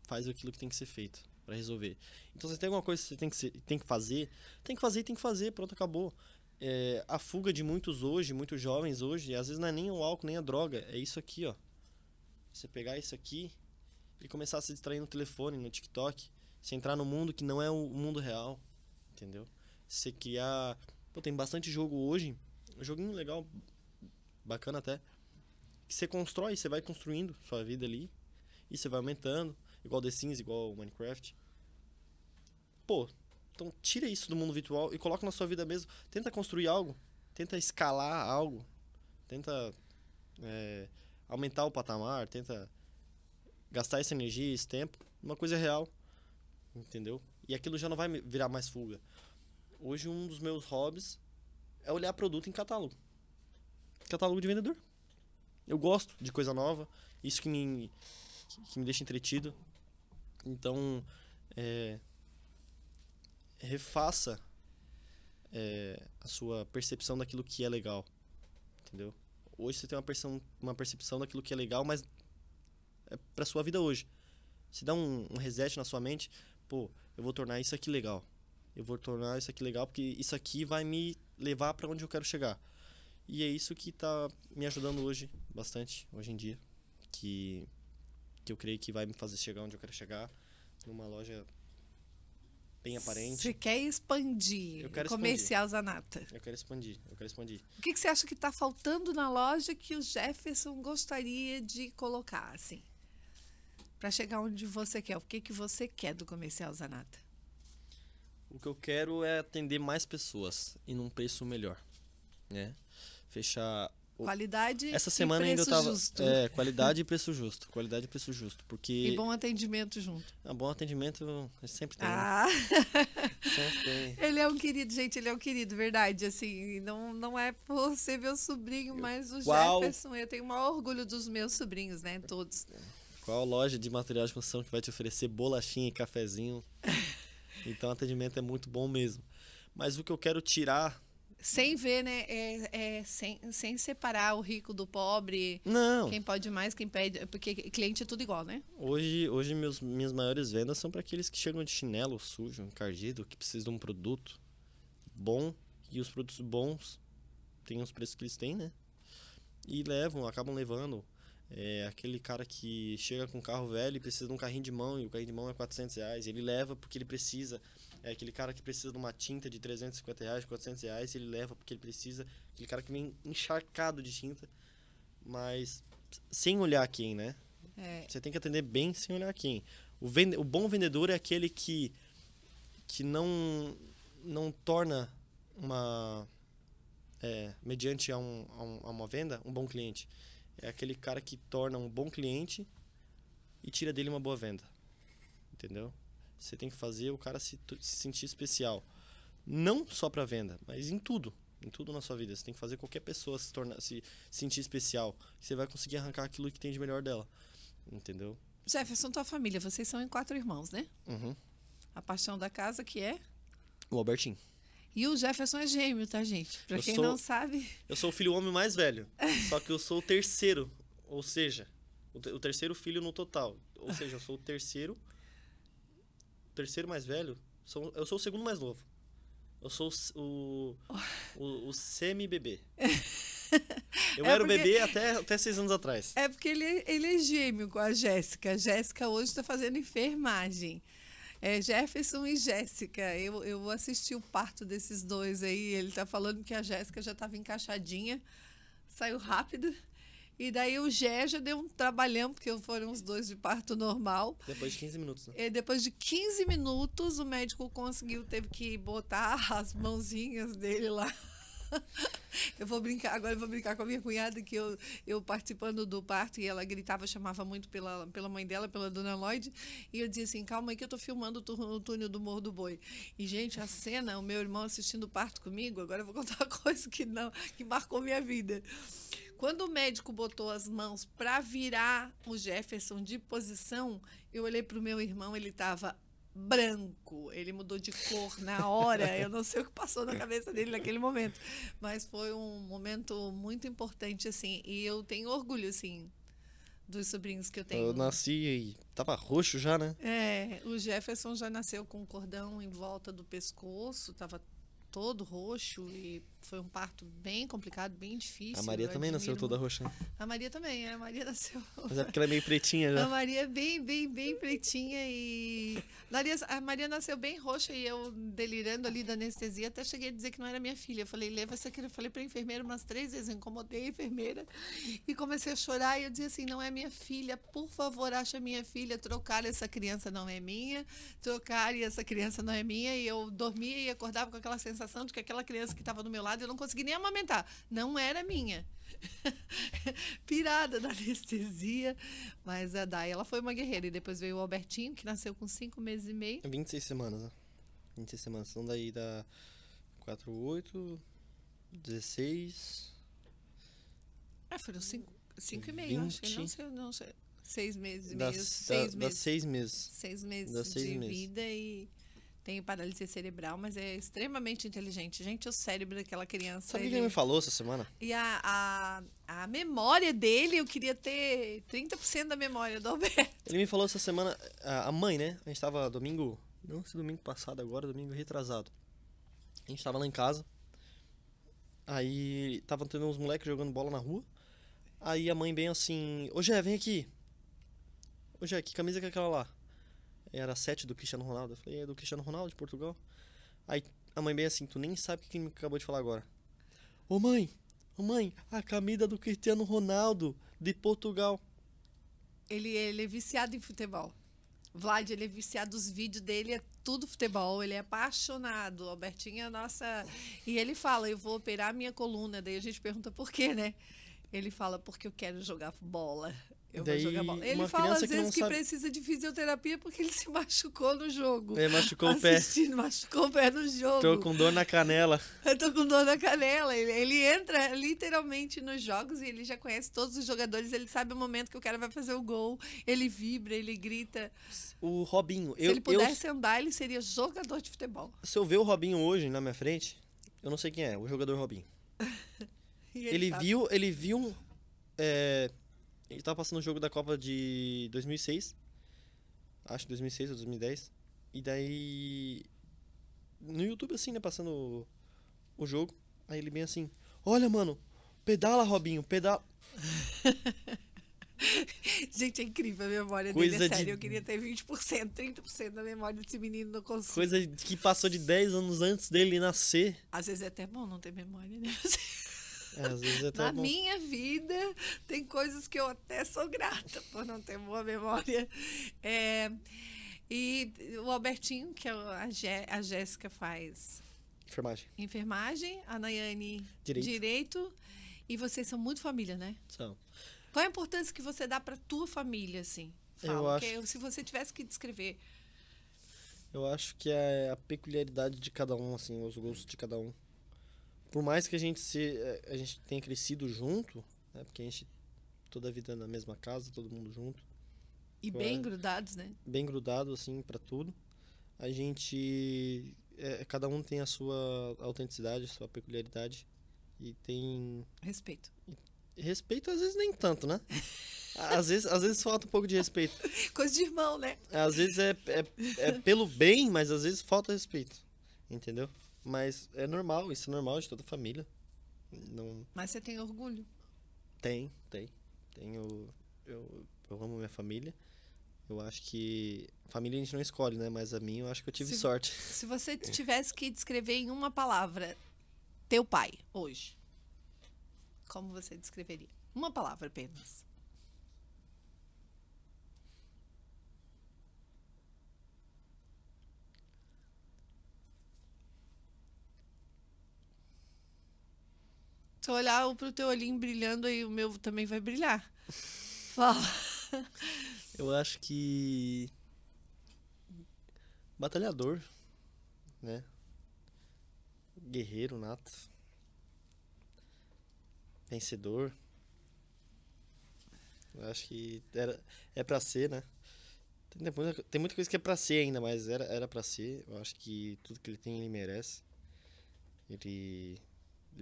faz aquilo que tem que ser feito para resolver. Então, se tem alguma coisa que você tem que, ser, tem que fazer, tem que fazer e tem que fazer, pronto, acabou. É, a fuga de muitos hoje, muitos jovens hoje, às vezes não é nem o álcool, nem a droga, é isso aqui, ó. Você pegar isso aqui e começar a se distrair no telefone, no TikTok, você entrar no mundo que não é o mundo real, entendeu? Você criar. Pô, tem bastante jogo hoje, um joguinho legal, bacana até que você constrói, você vai construindo sua vida ali. E você vai aumentando, igual The Sims, igual Minecraft. Pô, então tira isso do mundo virtual e coloca na sua vida mesmo. Tenta construir algo, tenta escalar algo, tenta é, aumentar o patamar, tenta gastar essa energia, esse tempo, uma coisa real, entendeu? E aquilo já não vai virar mais fuga. Hoje um dos meus hobbies é olhar produto em catálogo. Catálogo de vendedor. Eu gosto de coisa nova, isso que me, que me deixa entretido. Então, é, refaça é, a sua percepção daquilo que é legal, entendeu? Hoje você tem uma, percepção, uma percepção daquilo que é legal, mas é pra sua vida hoje. Se dá um, um reset na sua mente, pô, eu vou tornar isso aqui legal. Eu vou tornar isso aqui legal porque isso aqui vai me levar para onde eu quero chegar. E é isso que tá me ajudando hoje bastante hoje em dia, que, que eu creio que vai me fazer chegar onde eu quero chegar, numa loja bem aparente. Você quer expandir eu quero comercial expandir. Zanata. Eu quero expandir, eu quero expandir. O que, que você acha que está faltando na loja que o Jefferson gostaria de colocar, assim? Para chegar onde você quer. O que, que você quer do comercial Zanata? O que eu quero é atender mais pessoas e num preço melhor, né? Fechar Qualidade Essa semana ainda eu tava, justo. É, [LAUGHS] qualidade e preço justo. Qualidade e preço justo. Porque... E bom atendimento junto. É, bom atendimento sempre tem. Né? Ah. [LAUGHS] sempre tem. Ele é um querido, gente, ele é um querido, verdade. Assim, não, não é por ser meu sobrinho, eu... mas o Qual... Jefferson, eu tenho o maior orgulho dos meus sobrinhos, né? Todos. Qual loja de material de construção que vai te oferecer bolachinha e cafezinho? [LAUGHS] então o atendimento é muito bom mesmo. Mas o que eu quero tirar sem ver, né? É, é, sem, sem separar o rico do pobre. Não. Quem pode mais, quem pede. Porque cliente é tudo igual, né? Hoje, hoje meus, minhas maiores vendas são para aqueles que chegam de chinelo sujo, encardido, que precisam de um produto bom. E os produtos bons têm os preços que eles têm, né? E levam, acabam levando é aquele cara que chega com um carro velho e precisa de um carrinho de mão e o carrinho de mão é 400 reais. Ele leva porque ele precisa. É aquele cara que precisa de uma tinta de 350 reais, 400 reais. Ele leva porque ele precisa. Aquele cara que vem encharcado de tinta, mas sem olhar quem, né? É. Você tem que atender bem sem olhar quem. O, vende... o bom vendedor é aquele que, que não, não torna uma. É, mediante a, um, a uma venda, um bom cliente é aquele cara que torna um bom cliente e tira dele uma boa venda. Entendeu? Você tem que fazer o cara se, se sentir especial. Não só para venda, mas em tudo. Em tudo na sua vida. Você tem que fazer qualquer pessoa se, tornar, se sentir especial. Você vai conseguir arrancar aquilo que tem de melhor dela. Entendeu? Jefferson, tua família, vocês são em quatro irmãos, né? Uhum. A paixão da casa que é? O Albertinho. E o Jefferson é gêmeo, tá, gente? Pra eu quem sou, não sabe. Eu sou o filho homem mais velho. [LAUGHS] só que eu sou o terceiro. Ou seja, o, o, terceiro filho no total. Ou seja, eu sou o terceiro. O terceiro mais velho. Sou, eu sou o segundo mais novo. Eu sou o, [LAUGHS] o, o semi-bebê. [LAUGHS] Eu é era o bebê até, até seis anos atrás. É porque ele, é, ele é gêmeo com a Jéssica. A Jéssica hoje está fazendo enfermagem. É Jefferson e Jéssica. Eu, eu assisti o parto desses dois aí. Ele tá falando que a Jéssica já estava encaixadinha, saiu rápido. E daí o Gé já deu um trabalhão, porque foram os dois de parto normal. Depois de 15 minutos, né? E é, depois de 15 minutos, o médico conseguiu, teve que botar as mãozinhas dele lá [LAUGHS] eu vou brincar, agora eu vou brincar com a minha cunhada, que eu, eu participando do parto e ela gritava, chamava muito pela, pela mãe dela, pela dona Lloyd, e eu dizia assim: calma aí que eu tô filmando o túnel do Morro do Boi. E, gente, a cena, o meu irmão assistindo o parto comigo, agora eu vou contar uma [LAUGHS] coisa que não, que marcou minha vida. Quando o médico botou as mãos para virar o Jefferson de posição, eu olhei para o meu irmão, ele estava branco. Ele mudou de cor na hora. Eu não sei o que passou na cabeça dele naquele momento, mas foi um momento muito importante assim. E eu tenho orgulho assim dos sobrinhos que eu tenho. Eu nasci e tava roxo já, né? É, o Jefferson já nasceu com um cordão em volta do pescoço, tava todo roxo e foi um parto bem complicado, bem difícil. A Maria também nasceu toda roxa. Né? A Maria também, é, a Maria [LAUGHS] nasceu. Mas é porque ela é meio pretinha já. A Maria é bem, bem, bem pretinha e. Maria, a Maria nasceu bem roxa e eu delirando ali da anestesia, até cheguei a dizer que não era minha filha. Eu falei, leva essa criança. Eu falei pra enfermeira umas três vezes, eu incomodei a enfermeira e comecei a chorar. E eu dizia assim: não é minha filha, por favor, acha minha filha, trocar essa criança não é minha, trocar essa criança não é minha. E eu dormia e acordava com aquela sensação de que aquela criança que estava do meu lado desmamado, eu não consegui nem amamentar. Não era minha. [LAUGHS] Pirada da anestesia. Mas a Dai, ela foi uma guerreira. E depois veio o Albertinho, que nasceu com 5 meses e meio. 26 semanas, né? 26 semanas. Então daí dá 4, 8, 16. Ah, foram 5 e meio, 20, acho que não sei, não sei. Seis meses e meio. Dá da, meses. seis meses. Seis meses. de vida e tem paralisia cerebral, mas é extremamente inteligente. Gente, o cérebro daquela criança. Sabe o ele... que ele me falou essa semana? E a, a, a, memória dele, eu queria ter 30% da memória do Alberto. Ele me falou essa semana, a mãe, né? A gente tava domingo, não sei, domingo passado agora, domingo retrasado. A gente tava lá em casa. Aí tava tendo uns moleques jogando bola na rua. Aí a mãe bem assim: Ô Jé, vem aqui. Ô Jé, que camisa que é aquela lá? era sete do Cristiano Ronaldo. Eu falei, é do Cristiano Ronaldo de Portugal? Aí a mãe bem assim, tu nem sabe o que me acabou de falar agora. Ô mãe, ô mãe, a camisa do Cristiano Ronaldo de Portugal. Ele, ele é viciado em futebol. Vlad, ele é viciado, os vídeos dele é tudo futebol, ele é apaixonado. Albertinho é nossa. E ele fala: eu vou operar minha coluna. Daí a gente pergunta por quê, né? Ele fala: porque eu quero jogar bola. Eu Daí, vou jogar bola. Ele fala às vezes que, que sabe... precisa de fisioterapia porque ele [LAUGHS] se machucou no jogo. É, machucou o pé. Machucou o pé no jogo. Tô com dor na canela. [LAUGHS] Eu tô com dor na canela. Ele, ele entra literalmente nos jogos e ele já conhece todos os jogadores. Ele sabe o momento que o cara vai fazer o gol. Ele vibra, ele grita. O Robinho. Se eu, ele pudesse eu... andar, ele seria jogador de futebol. Se eu ver o Robinho hoje na minha frente, eu não sei quem é, o jogador Robinho. [LAUGHS] ele, ele viu, ele viu um. É a gente tava passando o jogo da Copa de 2006. Acho 2006 ou 2010. E daí. No YouTube, assim, né? Passando o, o jogo. Aí ele bem assim: Olha, mano, pedala, Robinho, pedala. [LAUGHS] Gente, é incrível a memória coisa dele, é sério. De... Eu queria ter 20%, 30% da memória desse menino no consigo. Coisa que passou de 10 anos antes dele nascer. Às vezes é até bom não ter memória, né? [LAUGHS] É, é Na bom. minha vida, tem coisas que eu até sou grata por não ter boa memória. É, e o Albertinho, que é a, Gé, a Jéssica faz. Enfermagem. Enfermagem, a Nayane Direito. Direito. E vocês são muito família, né? São. Qual a importância que você dá para tua família, assim? Fala, eu que, acho... se você tivesse que descrever. Eu acho que é a peculiaridade de cada um, assim, os gostos de cada um por mais que a gente se eh, a gente tenha crescido junto, né? Porque a gente toda a vida na mesma casa, todo mundo junto. E bem grudados, né? Bem grudado assim para tudo. A gente é, é, cada um tem a sua autenticidade, a sua peculiaridade e tem respeito. respeito às vezes nem tanto, né? [LAUGHS] Às vezes, às vezes falta um pouco de respeito. [LAUGHS] Coisa de irmão, né? Às vezes é, é, é pelo bem, mas às vezes falta respeito. Entendeu? Mas é normal, isso é normal de toda família. Não... Mas você tem orgulho? Tem, tem. Tenho. Eu, eu amo minha família. Eu acho que. Família a gente não escolhe, né? Mas a minha eu acho que eu tive se, sorte. Se você tivesse que descrever em uma palavra teu pai hoje, como você descreveria? Uma palavra apenas. Se eu olhar pro teu olhinho brilhando, aí o meu também vai brilhar. Fala. [LAUGHS] Eu acho que. Batalhador, né? Guerreiro nato. Vencedor. Eu acho que era, é pra ser, né? Tem muita, tem muita coisa que é pra ser ainda, mas era, era pra ser. Eu acho que tudo que ele tem, ele merece. Ele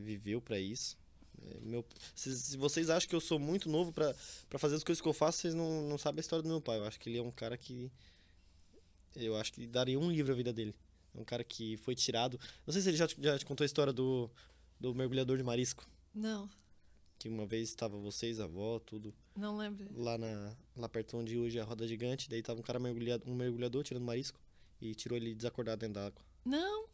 viveu para isso. É, meu, se, se, vocês acham que eu sou muito novo para fazer as coisas que eu faço, vocês não, não sabem a história do meu pai. Eu acho que ele é um cara que. Eu acho que daria um livro a vida dele. É um cara que foi tirado. Não sei se ele já, já te contou a história do, do mergulhador de marisco. Não. Que uma vez estava vocês, a avó, tudo. Não lembro. Lá, na, lá perto onde hoje é a roda gigante. Daí tava um cara mergulhado, um mergulhador tirando marisco. E tirou ele desacordado dentro da água. Não.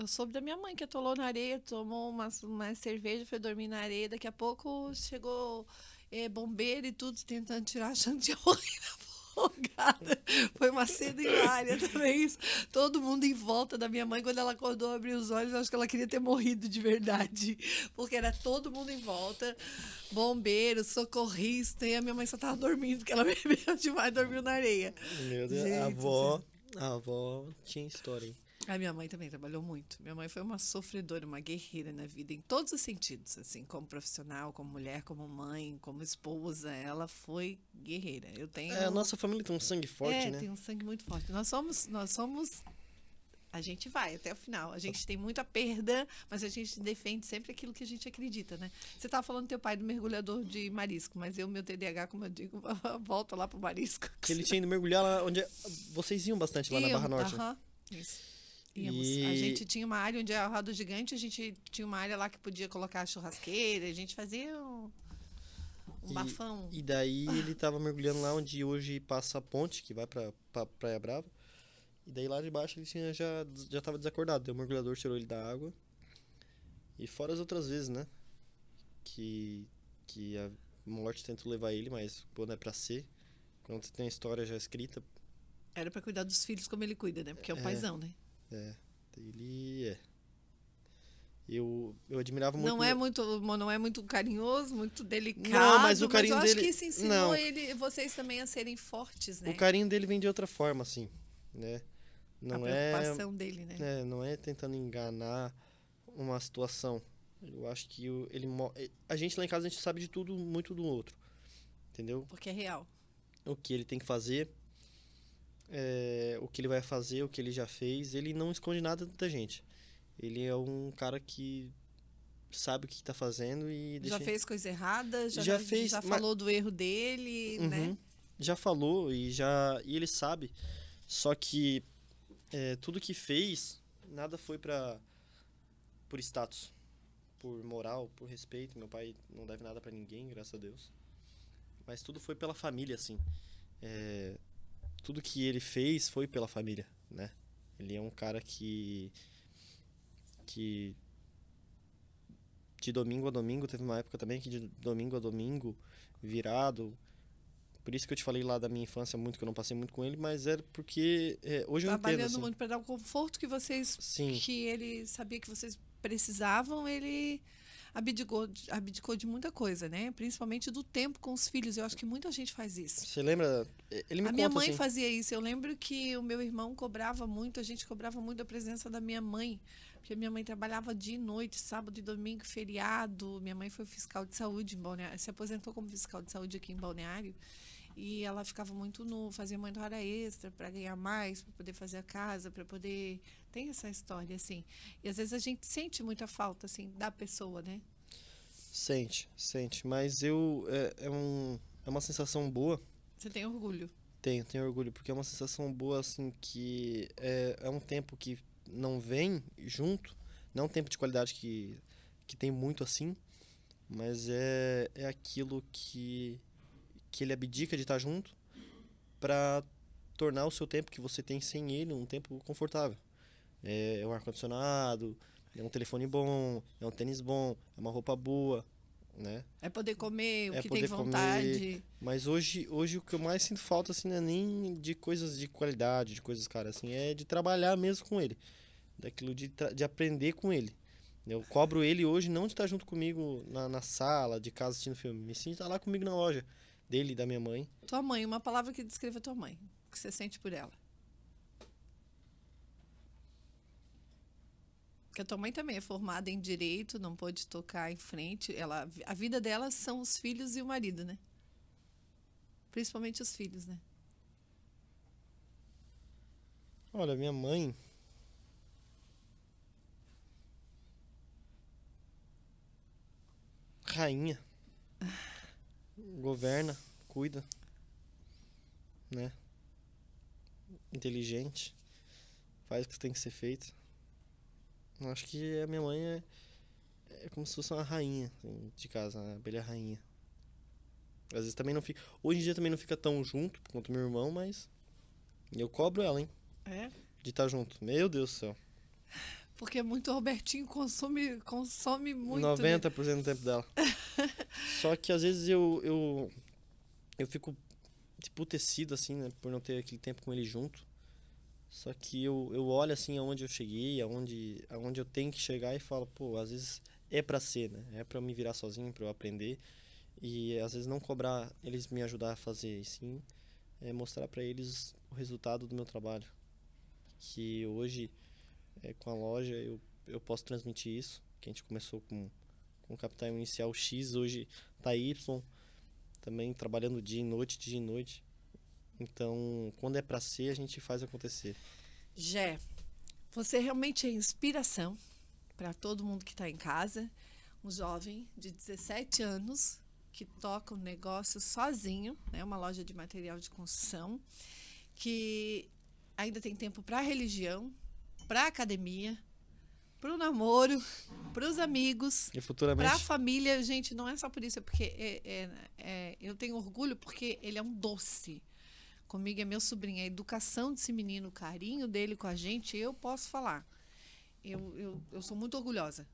Eu soube da minha mãe que atolou na areia, tomou uma, uma cerveja, foi dormir na areia. Daqui a pouco chegou é, bombeiro e tudo tentando tirar, achando que tinha [LAUGHS] afogada. Foi uma cena hilária também isso. Todo mundo em volta da minha mãe, quando ela acordou, abriu os olhos, acho que ela queria ter morrido de verdade. Porque era todo mundo em volta, bombeiro, socorrista, e a minha mãe só tava dormindo, porque ela [LAUGHS] bebeu demais, dormiu na areia. Meu Deus, Gente, a avó, a avó tinha história, hein? A ah, minha mãe também trabalhou muito. Minha mãe foi uma sofredora, uma guerreira na vida, em todos os sentidos, assim, como profissional, como mulher, como mãe, como esposa. Ela foi guerreira. Eu tenho. É, a nossa família tem um sangue forte, é, né? Tem um sangue muito forte. Nós somos, nós somos. A gente vai até o final. A gente tem muita perda, mas a gente defende sempre aquilo que a gente acredita, né? Você estava falando do teu pai do mergulhador de marisco, mas eu, meu TDAH, como eu digo, [LAUGHS] volta lá pro marisco. Que ele tinha ido mergulhar lá onde. Vocês iam bastante lá na Barra Norte. Né? Aham, uh -huh, isso. Íamos. E... A gente tinha uma área onde era o roda gigante, a gente tinha uma área lá que podia colocar a churrasqueira, a gente fazia um, um e, bafão. E daí ele estava mergulhando lá onde hoje passa a ponte, que vai para pra Praia Brava. E daí lá de baixo ele tinha, já, já tava desacordado. Daí o mergulhador tirou ele da água. E fora as outras vezes, né? Que, que a morte tentou levar ele, mas quando é pra ser, quando tem a história já escrita. Era para cuidar dos filhos como ele cuida, né? Porque é o é... paizão, né? É, ele é. Eu, eu admirava muito. Não é muito, não é muito carinhoso, muito delicado. Não, mas o carinho mas eu dele. Eu acho que isso ensinou não. ele, vocês também a serem fortes, né? O carinho dele vem de outra forma, assim, né? Não a é preocupação é, dele, né? É, não é tentando enganar uma situação. Eu acho que ele, a gente lá em casa a gente sabe de tudo, muito do outro, entendeu? Porque é real. O que ele tem que fazer, é, o que ele vai fazer, o que ele já fez. Ele não esconde nada da gente. Ele é um cara que sabe o que está fazendo e já fez coisa errada já, já fez já falou mas... do erro dele né? uhum. né já falou e já e ele sabe só que é, tudo que fez nada foi para por status por moral por respeito meu pai não deve nada para ninguém graças a Deus mas tudo foi pela família assim é, tudo que ele fez foi pela família, né? Ele é um cara que que de domingo a domingo, teve uma época também que de domingo a domingo, virado. Por isso que eu te falei lá da minha infância muito, que eu não passei muito com ele, mas era porque é, hoje eu Trabalhando entendo. Trabalhando assim, muito para dar o conforto que vocês. Sim. Que ele sabia que vocês precisavam, ele abdicou, abdicou de muita coisa, né? Principalmente do tempo com os filhos. Eu acho que muita gente faz isso. Você lembra? É, ele me a minha mãe assim. fazia isso. Eu lembro que o meu irmão cobrava muito, a gente cobrava muito a presença da minha mãe. Porque minha mãe trabalhava dia e noite, sábado e domingo, feriado. Minha mãe foi fiscal de saúde em Balneário. Se aposentou como fiscal de saúde aqui em Balneário. E ela ficava muito nu, fazia muito hora extra para ganhar mais, para poder fazer a casa, para poder. Tem essa história, assim. E às vezes a gente sente muita falta, assim, da pessoa, né? Sente, sente. Mas eu. É, é, um, é uma sensação boa. Você tem orgulho? Tenho, tenho orgulho, porque é uma sensação boa, assim, que é, é um tempo que não vem junto, não é um tempo de qualidade que, que tem muito assim, mas é, é aquilo que que ele abdica de estar junto para tornar o seu tempo que você tem sem ele um tempo confortável. É, é, um ar-condicionado, é um telefone bom, é um tênis bom, é uma roupa boa, né? É poder comer o é que tem vontade. Comer. Mas hoje, hoje o que eu mais sinto falta assim, não é nem de coisas de qualidade, de coisas, cara, assim, é de trabalhar mesmo com ele. Daquilo de, de aprender com ele. Eu cobro ele hoje não de estar junto comigo na, na sala, de casa assistindo filme, sim sim estar lá comigo na loja dele e da minha mãe. Tua mãe, uma palavra que descreva tua mãe, o que você sente por ela. Porque a tua mãe também é formada em direito, não pode tocar em frente. Ela, a vida dela são os filhos e o marido, né? Principalmente os filhos, né? Olha, minha mãe. Rainha. [LAUGHS] governa, cuida, né? Inteligente, faz o que tem que ser feito. Eu acho que a minha mãe é, é como se fosse uma rainha assim, de casa, né? a abelha rainha. Às vezes também não fica. Hoje em dia também não fica tão junto quanto meu irmão, mas. Eu cobro ela, hein? É? De estar tá junto. Meu Deus do céu. Porque é muito Robertinho consome, consome muito. 90% né? do tempo dela. [LAUGHS] Só que às vezes eu, eu, eu fico tipo tecido assim, né? Por não ter aquele tempo com ele junto. Só que eu, eu olho assim aonde eu cheguei, aonde, aonde eu tenho que chegar e falo, pô, às vezes é para ser, né? É para me virar sozinho, para eu aprender e às vezes não cobrar eles me ajudar a fazer, e sim é mostrar para eles o resultado do meu trabalho. Que hoje é, com a loja, eu, eu posso transmitir isso. Que a gente começou com, com capital inicial X, hoje tá Y. Também trabalhando dia e noite, dia e noite. Então, quando é para ser, a gente faz acontecer. Jé, você realmente é inspiração para todo mundo que está em casa. Um jovem de 17 anos que toca um negócio sozinho, né? uma loja de material de construção, que ainda tem tempo para religião, para a academia, para o namoro, para os amigos, para a família. Gente, não é só por isso, é porque é, é, é, eu tenho orgulho porque ele é um doce. Comigo é meu sobrinho. A educação desse menino, o carinho dele com a gente, eu posso falar. Eu, eu, eu sou muito orgulhosa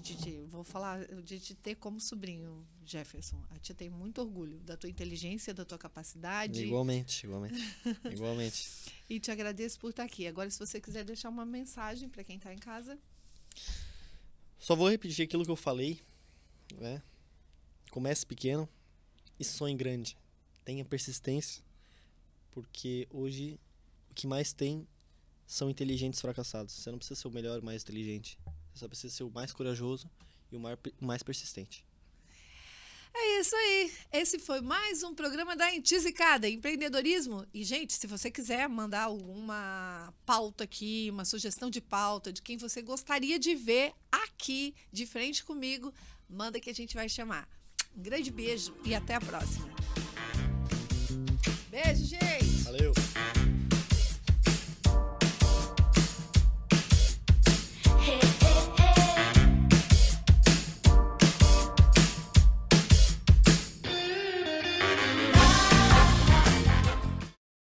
de, vou falar de te ter como sobrinho, Jefferson. a tia tem muito orgulho da tua inteligência, da tua capacidade. Igualmente, igualmente. [LAUGHS] igualmente. E te agradeço por estar aqui. Agora, se você quiser deixar uma mensagem para quem está em casa. Só vou repetir aquilo que eu falei. Né? Comece pequeno e sonhe grande. Tenha persistência, porque hoje o que mais tem são inteligentes fracassados. Você não precisa ser o melhor, mais inteligente você só precisa ser o mais corajoso e o mais persistente. É isso aí. Esse foi mais um programa da Entisicada, empreendedorismo. E, gente, se você quiser mandar alguma pauta aqui, uma sugestão de pauta de quem você gostaria de ver aqui, de frente comigo, manda que a gente vai chamar. Um grande beijo e até a próxima.